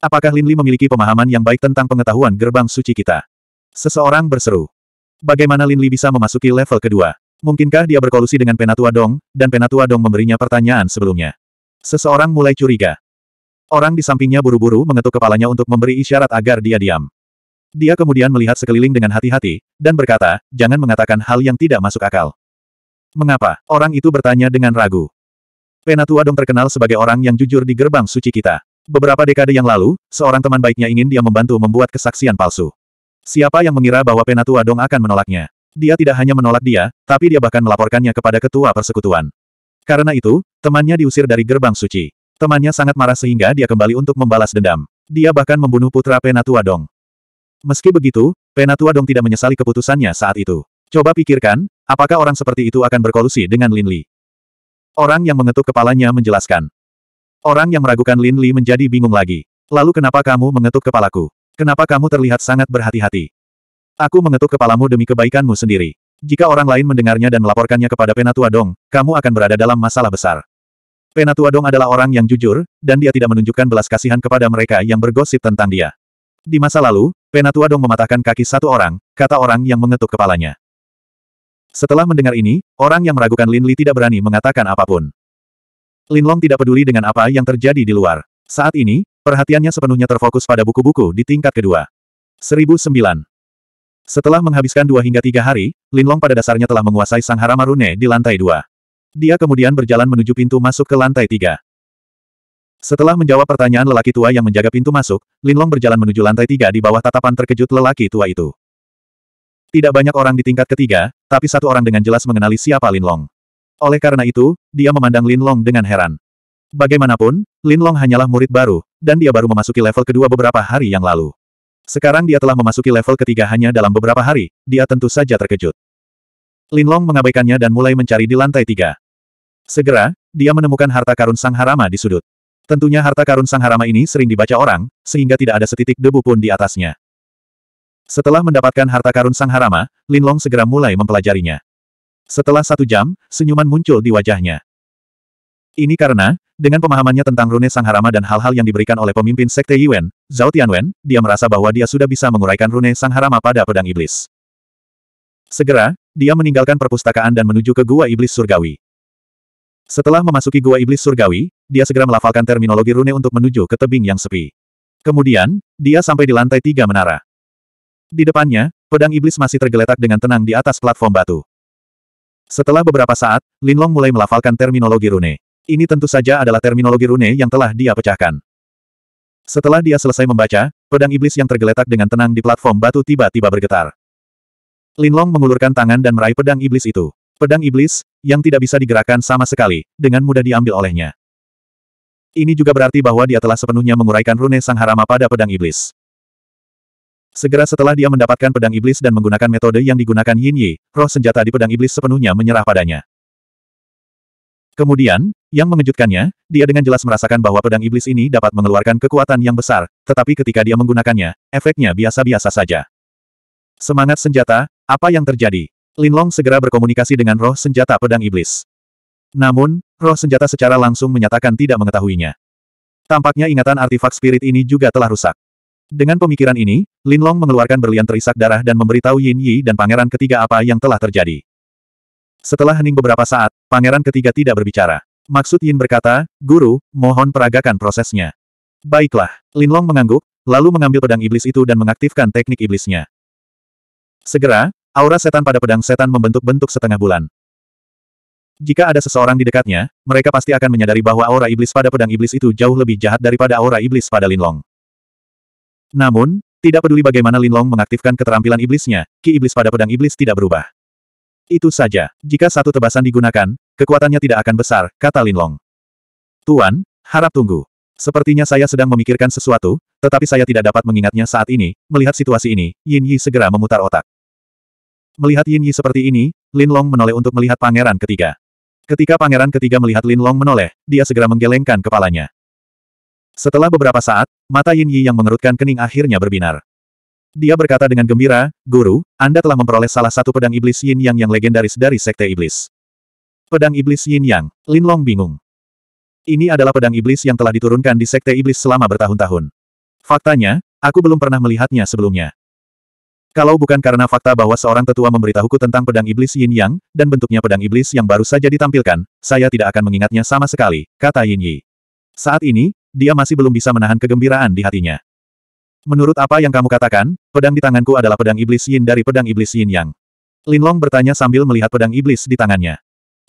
Apakah Lin Li memiliki pemahaman yang baik tentang pengetahuan gerbang suci kita? Seseorang berseru. Bagaimana Lin Li bisa memasuki level kedua? Mungkinkah dia berkolusi dengan Penatua Dong, dan Penatua Dong memberinya pertanyaan sebelumnya. Seseorang mulai curiga. Orang di sampingnya buru-buru mengetuk kepalanya untuk memberi isyarat agar dia diam. Dia kemudian melihat sekeliling dengan hati-hati, dan berkata, jangan mengatakan hal yang tidak masuk akal. Mengapa? Orang itu bertanya dengan ragu. Penatua Dong terkenal sebagai orang yang jujur di gerbang suci kita. Beberapa dekade yang lalu, seorang teman baiknya ingin dia membantu membuat kesaksian palsu. Siapa yang mengira bahwa Penatua Dong akan menolaknya? Dia tidak hanya menolak dia, tapi dia bahkan melaporkannya kepada ketua persekutuan. Karena itu, temannya diusir dari gerbang suci. Temannya sangat marah sehingga dia kembali untuk membalas dendam. Dia bahkan membunuh putra Penatua Dong. Meski begitu, Penatua Dong tidak menyesali keputusannya saat itu. Coba pikirkan, apakah orang seperti itu akan berkolusi dengan Lin Li? Orang yang mengetuk kepalanya menjelaskan. Orang yang meragukan Lin Li menjadi bingung lagi. Lalu kenapa kamu mengetuk kepalaku? Kenapa kamu terlihat sangat berhati-hati? Aku mengetuk kepalamu demi kebaikanmu sendiri. Jika orang lain mendengarnya dan melaporkannya kepada Penatua Dong, kamu akan berada dalam masalah besar. Penatua Dong adalah orang yang jujur, dan dia tidak menunjukkan belas kasihan kepada mereka yang bergosip tentang dia. Di masa lalu, Penatua Dong mematahkan kaki satu orang, kata orang yang mengetuk kepalanya. Setelah mendengar ini, orang yang meragukan Lin Li tidak berani mengatakan apapun. Lin Long tidak peduli dengan apa yang terjadi di luar. Saat ini, perhatiannya sepenuhnya terfokus pada buku-buku di tingkat kedua. 1009 setelah menghabiskan dua hingga tiga hari, Linlong pada dasarnya telah menguasai Sang Hara Marune di lantai dua. Dia kemudian berjalan menuju pintu masuk ke lantai tiga. Setelah menjawab pertanyaan lelaki tua yang menjaga pintu masuk, Linlong berjalan menuju lantai tiga di bawah tatapan terkejut lelaki tua itu. Tidak banyak orang di tingkat ketiga, tapi satu orang dengan jelas mengenali siapa Linlong. Oleh karena itu, dia memandang Linlong dengan heran. Bagaimanapun, Linlong hanyalah murid baru, dan dia baru memasuki level kedua beberapa hari yang lalu. Sekarang dia telah memasuki level ketiga hanya dalam beberapa hari, dia tentu saja terkejut. Linlong mengabaikannya dan mulai mencari di lantai tiga. Segera, dia menemukan harta karun Sang Harama di sudut. Tentunya harta karun Sang Harama ini sering dibaca orang, sehingga tidak ada setitik debu pun di atasnya. Setelah mendapatkan harta karun Sang Harama, Linlong segera mulai mempelajarinya. Setelah satu jam, senyuman muncul di wajahnya. Ini karena, dengan pemahamannya tentang rune Sang Sangharama dan hal-hal yang diberikan oleh pemimpin Sekte Yuan, Zhao Tianwen, dia merasa bahwa dia sudah bisa menguraikan rune Sang Sangharama pada pedang iblis. Segera, dia meninggalkan perpustakaan dan menuju ke Gua Iblis Surgawi. Setelah memasuki Gua Iblis Surgawi, dia segera melafalkan terminologi rune untuk menuju ke tebing yang sepi. Kemudian, dia sampai di lantai tiga menara. Di depannya, pedang iblis masih tergeletak dengan tenang di atas platform batu. Setelah beberapa saat, Linlong mulai melafalkan terminologi rune. Ini tentu saja adalah terminologi rune yang telah dia pecahkan. Setelah dia selesai membaca, pedang iblis yang tergeletak dengan tenang di platform batu tiba-tiba bergetar. Linlong mengulurkan tangan dan meraih pedang iblis itu. Pedang iblis, yang tidak bisa digerakkan sama sekali, dengan mudah diambil olehnya. Ini juga berarti bahwa dia telah sepenuhnya menguraikan rune sang harama pada pedang iblis. Segera setelah dia mendapatkan pedang iblis dan menggunakan metode yang digunakan Yin Yi, roh senjata di pedang iblis sepenuhnya menyerah padanya. Kemudian, yang mengejutkannya, dia dengan jelas merasakan bahwa pedang iblis ini dapat mengeluarkan kekuatan yang besar, tetapi ketika dia menggunakannya, efeknya biasa-biasa saja. Semangat senjata, apa yang terjadi? Linlong segera berkomunikasi dengan roh senjata pedang iblis. Namun, roh senjata secara langsung menyatakan tidak mengetahuinya. Tampaknya ingatan artefak spirit ini juga telah rusak. Dengan pemikiran ini, Linlong mengeluarkan berlian terisak darah dan memberitahu Yin Yi dan pangeran ketiga apa yang telah terjadi. Setelah hening beberapa saat, pangeran ketiga tidak berbicara. Maksud Yin berkata, Guru, mohon peragakan prosesnya. Baiklah, Linlong mengangguk, lalu mengambil pedang iblis itu dan mengaktifkan teknik iblisnya. Segera, aura setan pada pedang setan membentuk bentuk setengah bulan. Jika ada seseorang di dekatnya, mereka pasti akan menyadari bahwa aura iblis pada pedang iblis itu jauh lebih jahat daripada aura iblis pada Linlong. Namun, tidak peduli bagaimana Linlong mengaktifkan keterampilan iblisnya, ki iblis pada pedang iblis tidak berubah. Itu saja, jika satu tebasan digunakan, Kekuatannya tidak akan besar, kata Linlong. Tuan, harap tunggu. Sepertinya saya sedang memikirkan sesuatu, tetapi saya tidak dapat mengingatnya saat ini. Melihat situasi ini, Yin Yi segera memutar otak. Melihat Yin Yi seperti ini, Lin Long menoleh untuk melihat pangeran ketiga. Ketika pangeran ketiga melihat Lin Long menoleh, dia segera menggelengkan kepalanya. Setelah beberapa saat, mata Yin Yi yang mengerutkan kening akhirnya berbinar. Dia berkata dengan gembira, Guru, Anda telah memperoleh salah satu pedang iblis Yin Yang yang legendaris dari Sekte Iblis. Pedang Iblis Yin Yang, Lin Long bingung. Ini adalah pedang iblis yang telah diturunkan di Sekte Iblis selama bertahun-tahun. Faktanya, aku belum pernah melihatnya sebelumnya. Kalau bukan karena fakta bahwa seorang tetua memberitahuku tentang pedang iblis Yin Yang, dan bentuknya pedang iblis yang baru saja ditampilkan, saya tidak akan mengingatnya sama sekali, kata Yin Yi. Saat ini, dia masih belum bisa menahan kegembiraan di hatinya. Menurut apa yang kamu katakan, pedang di tanganku adalah pedang iblis Yin dari pedang iblis Yin Yang. Lin Long bertanya sambil melihat pedang iblis di tangannya.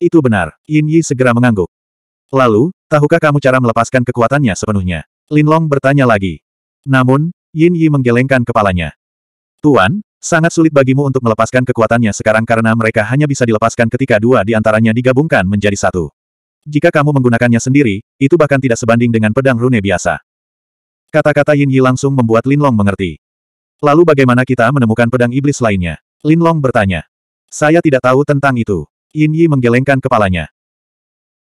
Itu benar, Yin Yi segera mengangguk. Lalu, tahukah kamu cara melepaskan kekuatannya sepenuhnya? Lin Long bertanya lagi. Namun, Yin Yi menggelengkan kepalanya. Tuan, sangat sulit bagimu untuk melepaskan kekuatannya sekarang karena mereka hanya bisa dilepaskan ketika dua di antaranya digabungkan menjadi satu. Jika kamu menggunakannya sendiri, itu bahkan tidak sebanding dengan pedang rune biasa. Kata-kata Yin Yi langsung membuat Lin Long mengerti. Lalu bagaimana kita menemukan pedang iblis lainnya? Lin Long bertanya. Saya tidak tahu tentang itu. Yin Yi menggelengkan kepalanya.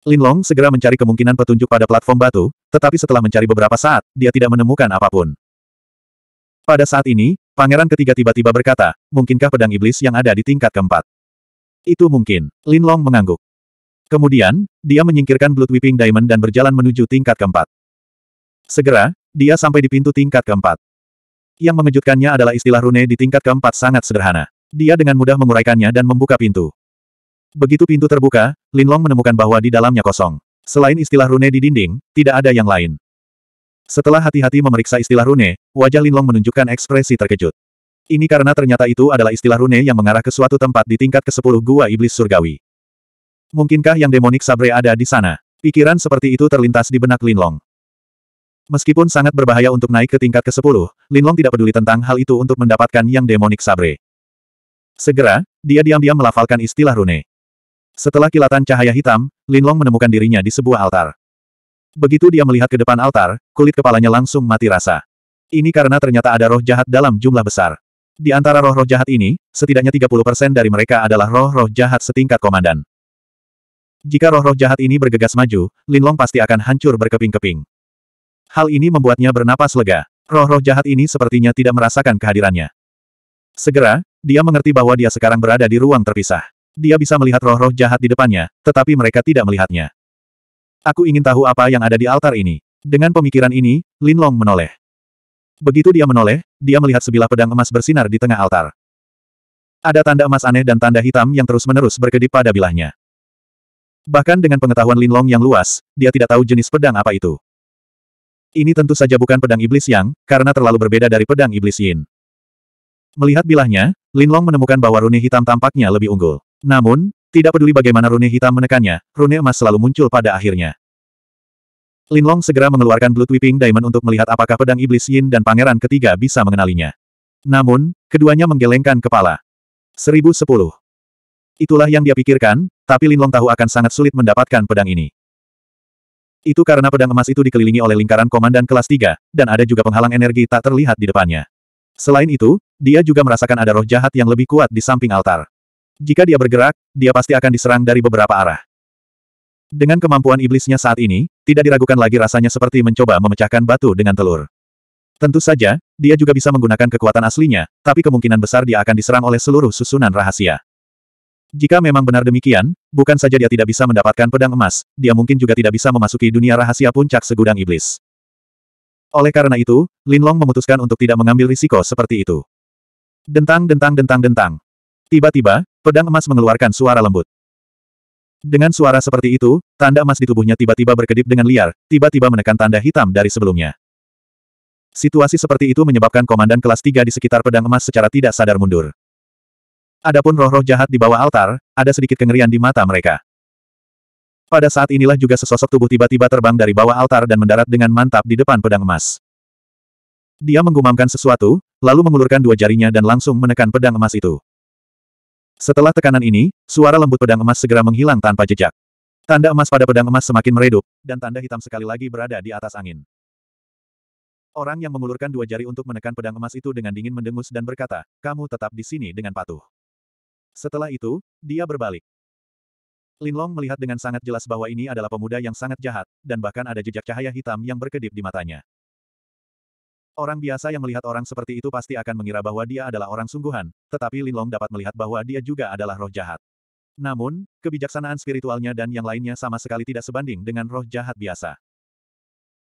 Lin Long segera mencari kemungkinan petunjuk pada platform batu, tetapi setelah mencari beberapa saat, dia tidak menemukan apapun. Pada saat ini, pangeran ketiga tiba-tiba berkata, mungkinkah pedang iblis yang ada di tingkat keempat? Itu mungkin. Lin Long mengangguk. Kemudian, dia menyingkirkan Blood Whipping Diamond dan berjalan menuju tingkat keempat. Segera, dia sampai di pintu tingkat keempat. Yang mengejutkannya adalah istilah rune di tingkat keempat sangat sederhana. Dia dengan mudah menguraikannya dan membuka pintu. Begitu pintu terbuka, Linlong menemukan bahwa di dalamnya kosong. Selain istilah rune di dinding, tidak ada yang lain. Setelah hati-hati memeriksa istilah rune, wajah Linlong menunjukkan ekspresi terkejut. Ini karena ternyata itu adalah istilah rune yang mengarah ke suatu tempat di tingkat ke-10 Gua Iblis Surgawi. Mungkinkah yang demonik sabre ada di sana? Pikiran seperti itu terlintas di benak Linlong. Meskipun sangat berbahaya untuk naik ke tingkat ke-10, Linlong tidak peduli tentang hal itu untuk mendapatkan yang demonik sabre. Segera, dia diam-diam melafalkan istilah rune. Setelah kilatan cahaya hitam, Linlong menemukan dirinya di sebuah altar. Begitu dia melihat ke depan altar, kulit kepalanya langsung mati rasa. Ini karena ternyata ada roh jahat dalam jumlah besar. Di antara roh-roh jahat ini, setidaknya 30% dari mereka adalah roh-roh jahat setingkat komandan. Jika roh-roh jahat ini bergegas maju, Linlong pasti akan hancur berkeping-keping. Hal ini membuatnya bernapas lega. Roh-roh jahat ini sepertinya tidak merasakan kehadirannya. Segera, dia mengerti bahwa dia sekarang berada di ruang terpisah. Dia bisa melihat roh-roh jahat di depannya, tetapi mereka tidak melihatnya. Aku ingin tahu apa yang ada di altar ini. Dengan pemikiran ini, Lin Long menoleh. Begitu dia menoleh, dia melihat sebilah pedang emas bersinar di tengah altar. Ada tanda emas aneh dan tanda hitam yang terus-menerus berkedip pada bilahnya. Bahkan dengan pengetahuan Lin Long yang luas, dia tidak tahu jenis pedang apa itu. Ini tentu saja bukan pedang iblis yang, karena terlalu berbeda dari pedang iblis Yin. Melihat bilahnya, Lin Long menemukan bahwa rune hitam tampaknya lebih unggul. Namun, tidak peduli bagaimana rune hitam menekannya, rune emas selalu muncul pada akhirnya. Linlong segera mengeluarkan Blood Whipping Diamond untuk melihat apakah pedang iblis Yin dan pangeran ketiga bisa mengenalinya. Namun, keduanya menggelengkan kepala. 1010. Itulah yang dia pikirkan, tapi Linlong tahu akan sangat sulit mendapatkan pedang ini. Itu karena pedang emas itu dikelilingi oleh lingkaran komandan kelas 3, dan ada juga penghalang energi tak terlihat di depannya. Selain itu, dia juga merasakan ada roh jahat yang lebih kuat di samping altar. Jika dia bergerak, dia pasti akan diserang dari beberapa arah. Dengan kemampuan iblisnya saat ini, tidak diragukan lagi rasanya seperti mencoba memecahkan batu dengan telur. Tentu saja, dia juga bisa menggunakan kekuatan aslinya, tapi kemungkinan besar dia akan diserang oleh seluruh susunan rahasia. Jika memang benar demikian, bukan saja dia tidak bisa mendapatkan pedang emas, dia mungkin juga tidak bisa memasuki dunia rahasia puncak segudang iblis. Oleh karena itu, Lin Long memutuskan untuk tidak mengambil risiko seperti itu. Dentang dentang dentang dentang. Tiba-tiba, Pedang emas mengeluarkan suara lembut. Dengan suara seperti itu, tanda emas di tubuhnya tiba-tiba berkedip dengan liar, tiba-tiba menekan tanda hitam dari sebelumnya. Situasi seperti itu menyebabkan komandan kelas 3 di sekitar pedang emas secara tidak sadar mundur. Adapun roh-roh jahat di bawah altar, ada sedikit kengerian di mata mereka. Pada saat inilah juga sesosok tubuh tiba-tiba terbang dari bawah altar dan mendarat dengan mantap di depan pedang emas. Dia menggumamkan sesuatu, lalu mengulurkan dua jarinya dan langsung menekan pedang emas itu. Setelah tekanan ini, suara lembut pedang emas segera menghilang tanpa jejak. Tanda emas pada pedang emas semakin meredup, dan tanda hitam sekali lagi berada di atas angin. Orang yang mengulurkan dua jari untuk menekan pedang emas itu dengan dingin mendengus dan berkata, kamu tetap di sini dengan patuh. Setelah itu, dia berbalik. Linlong melihat dengan sangat jelas bahwa ini adalah pemuda yang sangat jahat, dan bahkan ada jejak cahaya hitam yang berkedip di matanya. Orang biasa yang melihat orang seperti itu pasti akan mengira bahwa dia adalah orang sungguhan, tetapi Linlong dapat melihat bahwa dia juga adalah roh jahat. Namun, kebijaksanaan spiritualnya dan yang lainnya sama sekali tidak sebanding dengan roh jahat biasa.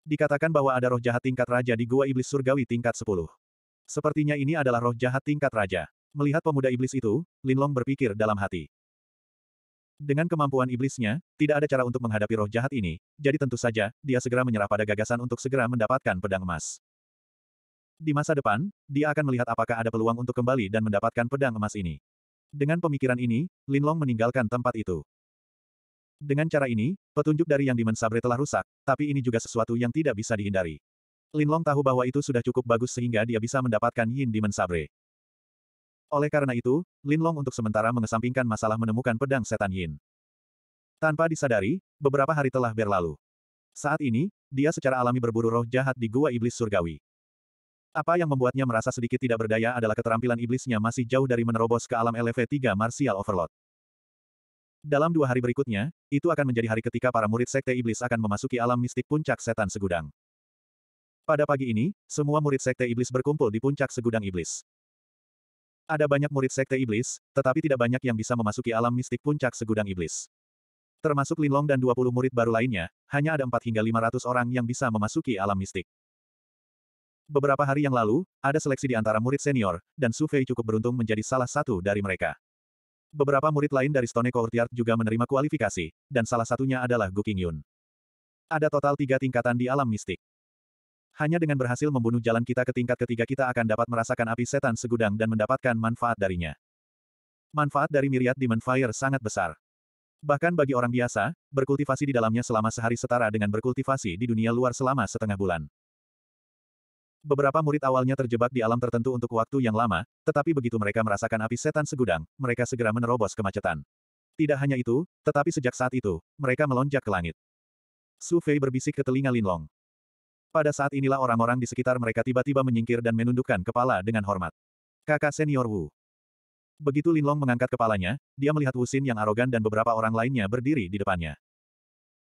Dikatakan bahwa ada roh jahat tingkat raja di Gua Iblis Surgawi tingkat 10. Sepertinya ini adalah roh jahat tingkat raja. Melihat pemuda iblis itu, Linlong berpikir dalam hati. Dengan kemampuan iblisnya, tidak ada cara untuk menghadapi roh jahat ini, jadi tentu saja, dia segera menyerah pada gagasan untuk segera mendapatkan pedang emas. Di masa depan, dia akan melihat apakah ada peluang untuk kembali dan mendapatkan pedang emas ini. Dengan pemikiran ini, Linlong meninggalkan tempat itu. Dengan cara ini, petunjuk dari yang Dimen Sabre telah rusak, tapi ini juga sesuatu yang tidak bisa dihindari. Linlong tahu bahwa itu sudah cukup bagus sehingga dia bisa mendapatkan Yin Dimen Sabre. Oleh karena itu, Linlong untuk sementara mengesampingkan masalah menemukan pedang setan Yin. Tanpa disadari, beberapa hari telah berlalu. Saat ini, dia secara alami berburu roh jahat di Gua Iblis Surgawi. Apa yang membuatnya merasa sedikit tidak berdaya adalah keterampilan iblisnya masih jauh dari menerobos ke alam LV3 Martial Overlord. Dalam dua hari berikutnya, itu akan menjadi hari ketika para murid Sekte Iblis akan memasuki alam mistik puncak setan segudang. Pada pagi ini, semua murid Sekte Iblis berkumpul di puncak segudang Iblis. Ada banyak murid Sekte Iblis, tetapi tidak banyak yang bisa memasuki alam mistik puncak segudang Iblis. Termasuk Linlong dan 20 murid baru lainnya, hanya ada 4 hingga 500 orang yang bisa memasuki alam mistik. Beberapa hari yang lalu, ada seleksi di antara murid senior, dan Su Fei cukup beruntung menjadi salah satu dari mereka. Beberapa murid lain dari Stone Courtyard juga menerima kualifikasi, dan salah satunya adalah Gu Qingyun. Ada total tiga tingkatan di alam mistik. Hanya dengan berhasil membunuh jalan kita ke tingkat ketiga kita akan dapat merasakan api setan segudang dan mendapatkan manfaat darinya. Manfaat dari miriat Demon Fire sangat besar. Bahkan bagi orang biasa, berkultivasi di dalamnya selama sehari setara dengan berkultivasi di dunia luar selama setengah bulan. Beberapa murid awalnya terjebak di alam tertentu untuk waktu yang lama, tetapi begitu mereka merasakan api setan segudang, mereka segera menerobos kemacetan. Tidak hanya itu, tetapi sejak saat itu, mereka melonjak ke langit. Su Fei berbisik ke telinga Linlong. Pada saat inilah orang-orang di sekitar mereka tiba-tiba menyingkir dan menundukkan kepala dengan hormat. Kakak senior Wu. Begitu Linlong mengangkat kepalanya, dia melihat Wu Xin yang arogan dan beberapa orang lainnya berdiri di depannya.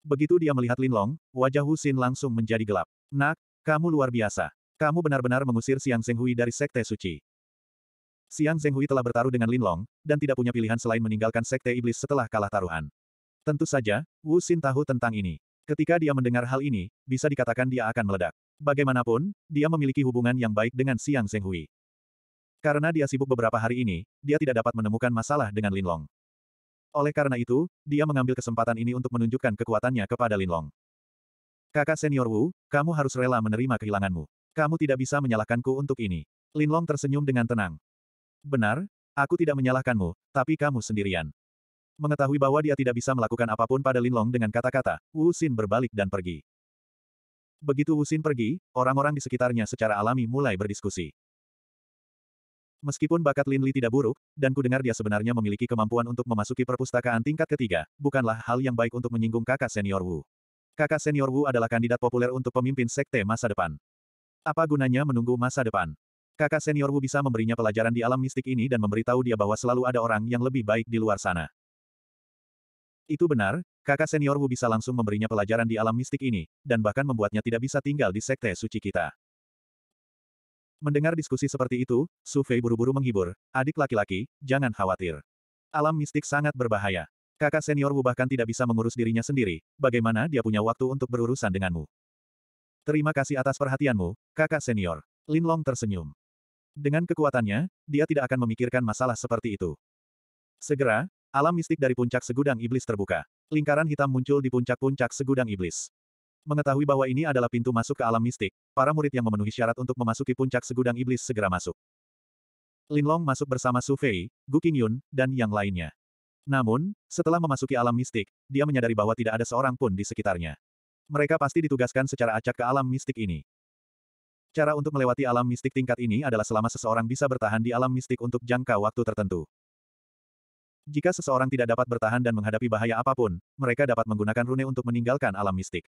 Begitu dia melihat Linlong, wajah Wu Xin langsung menjadi gelap. Nak, kamu luar biasa. Kamu benar-benar mengusir Siang Xiang Hui dari Sekte Suci. Siang Xiang Hui telah bertaruh dengan Lin Long, dan tidak punya pilihan selain meninggalkan Sekte Iblis setelah kalah taruhan. Tentu saja, Wu Xin tahu tentang ini. Ketika dia mendengar hal ini, bisa dikatakan dia akan meledak. Bagaimanapun, dia memiliki hubungan yang baik dengan Siang Xiang Hui. Karena dia sibuk beberapa hari ini, dia tidak dapat menemukan masalah dengan Lin Long. Oleh karena itu, dia mengambil kesempatan ini untuk menunjukkan kekuatannya kepada Lin Long. Kakak senior Wu, kamu harus rela menerima kehilanganmu. Kamu tidak bisa menyalahkanku untuk ini. Linlong tersenyum dengan tenang. Benar, aku tidak menyalahkanmu, tapi kamu sendirian. Mengetahui bahwa dia tidak bisa melakukan apapun pada Linlong dengan kata-kata, Wu Xin berbalik dan pergi. Begitu Wu Xin pergi, orang-orang di sekitarnya secara alami mulai berdiskusi. Meskipun bakat Lin Li tidak buruk, dan ku dengar dia sebenarnya memiliki kemampuan untuk memasuki perpustakaan tingkat ketiga, bukanlah hal yang baik untuk menyinggung kakak senior Wu. Kakak senior Wu adalah kandidat populer untuk pemimpin sekte masa depan. Apa gunanya menunggu masa depan? Kakak senior Wu bisa memberinya pelajaran di alam mistik ini dan memberitahu dia bahwa selalu ada orang yang lebih baik di luar sana. Itu benar, kakak senior Wu bisa langsung memberinya pelajaran di alam mistik ini, dan bahkan membuatnya tidak bisa tinggal di sekte suci kita. Mendengar diskusi seperti itu, Su Fei buru-buru menghibur, adik laki-laki, jangan khawatir. Alam mistik sangat berbahaya. Kakak senior Wu bahkan tidak bisa mengurus dirinya sendiri, bagaimana dia punya waktu untuk berurusan denganmu. Terima kasih atas perhatianmu, kakak senior. Lin Long tersenyum. Dengan kekuatannya, dia tidak akan memikirkan masalah seperti itu. Segera, alam mistik dari puncak segudang iblis terbuka. Lingkaran hitam muncul di puncak-puncak segudang iblis. Mengetahui bahwa ini adalah pintu masuk ke alam mistik, para murid yang memenuhi syarat untuk memasuki puncak segudang iblis segera masuk. Lin Long masuk bersama Su Fei, Gu Qingyun, dan yang lainnya. Namun, setelah memasuki alam mistik, dia menyadari bahwa tidak ada seorang pun di sekitarnya. Mereka pasti ditugaskan secara acak ke alam mistik ini. Cara untuk melewati alam mistik tingkat ini adalah selama seseorang bisa bertahan di alam mistik untuk jangka waktu tertentu. Jika seseorang tidak dapat bertahan dan menghadapi bahaya apapun, mereka dapat menggunakan rune untuk meninggalkan alam mistik.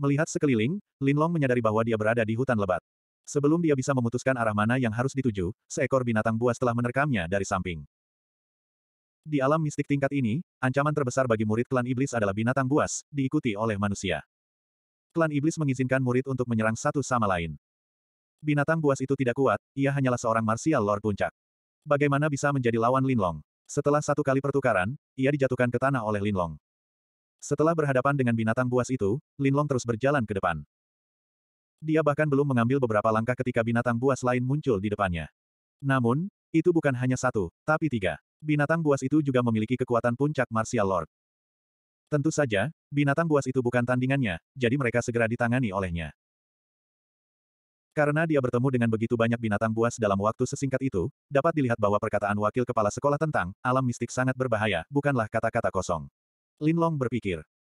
Melihat sekeliling, Lin Long menyadari bahwa dia berada di hutan lebat. Sebelum dia bisa memutuskan arah mana yang harus dituju, seekor binatang buas telah menerkamnya dari samping. Di alam mistik tingkat ini, ancaman terbesar bagi murid klan iblis adalah binatang buas, diikuti oleh manusia. Klan iblis mengizinkan murid untuk menyerang satu sama lain. Binatang buas itu tidak kuat, ia hanyalah seorang martial lord puncak. Bagaimana bisa menjadi lawan Linlong? Setelah satu kali pertukaran, ia dijatuhkan ke tanah oleh Linlong. Setelah berhadapan dengan binatang buas itu, Linlong terus berjalan ke depan. Dia bahkan belum mengambil beberapa langkah ketika binatang buas lain muncul di depannya. Namun, itu bukan hanya satu, tapi tiga. Binatang buas itu juga memiliki kekuatan puncak martial lord. Tentu saja, binatang buas itu bukan tandingannya, jadi mereka segera ditangani olehnya. Karena dia bertemu dengan begitu banyak binatang buas dalam waktu sesingkat itu, dapat dilihat bahwa perkataan wakil kepala sekolah tentang alam mistik sangat berbahaya, bukanlah kata-kata kosong. Linlong berpikir,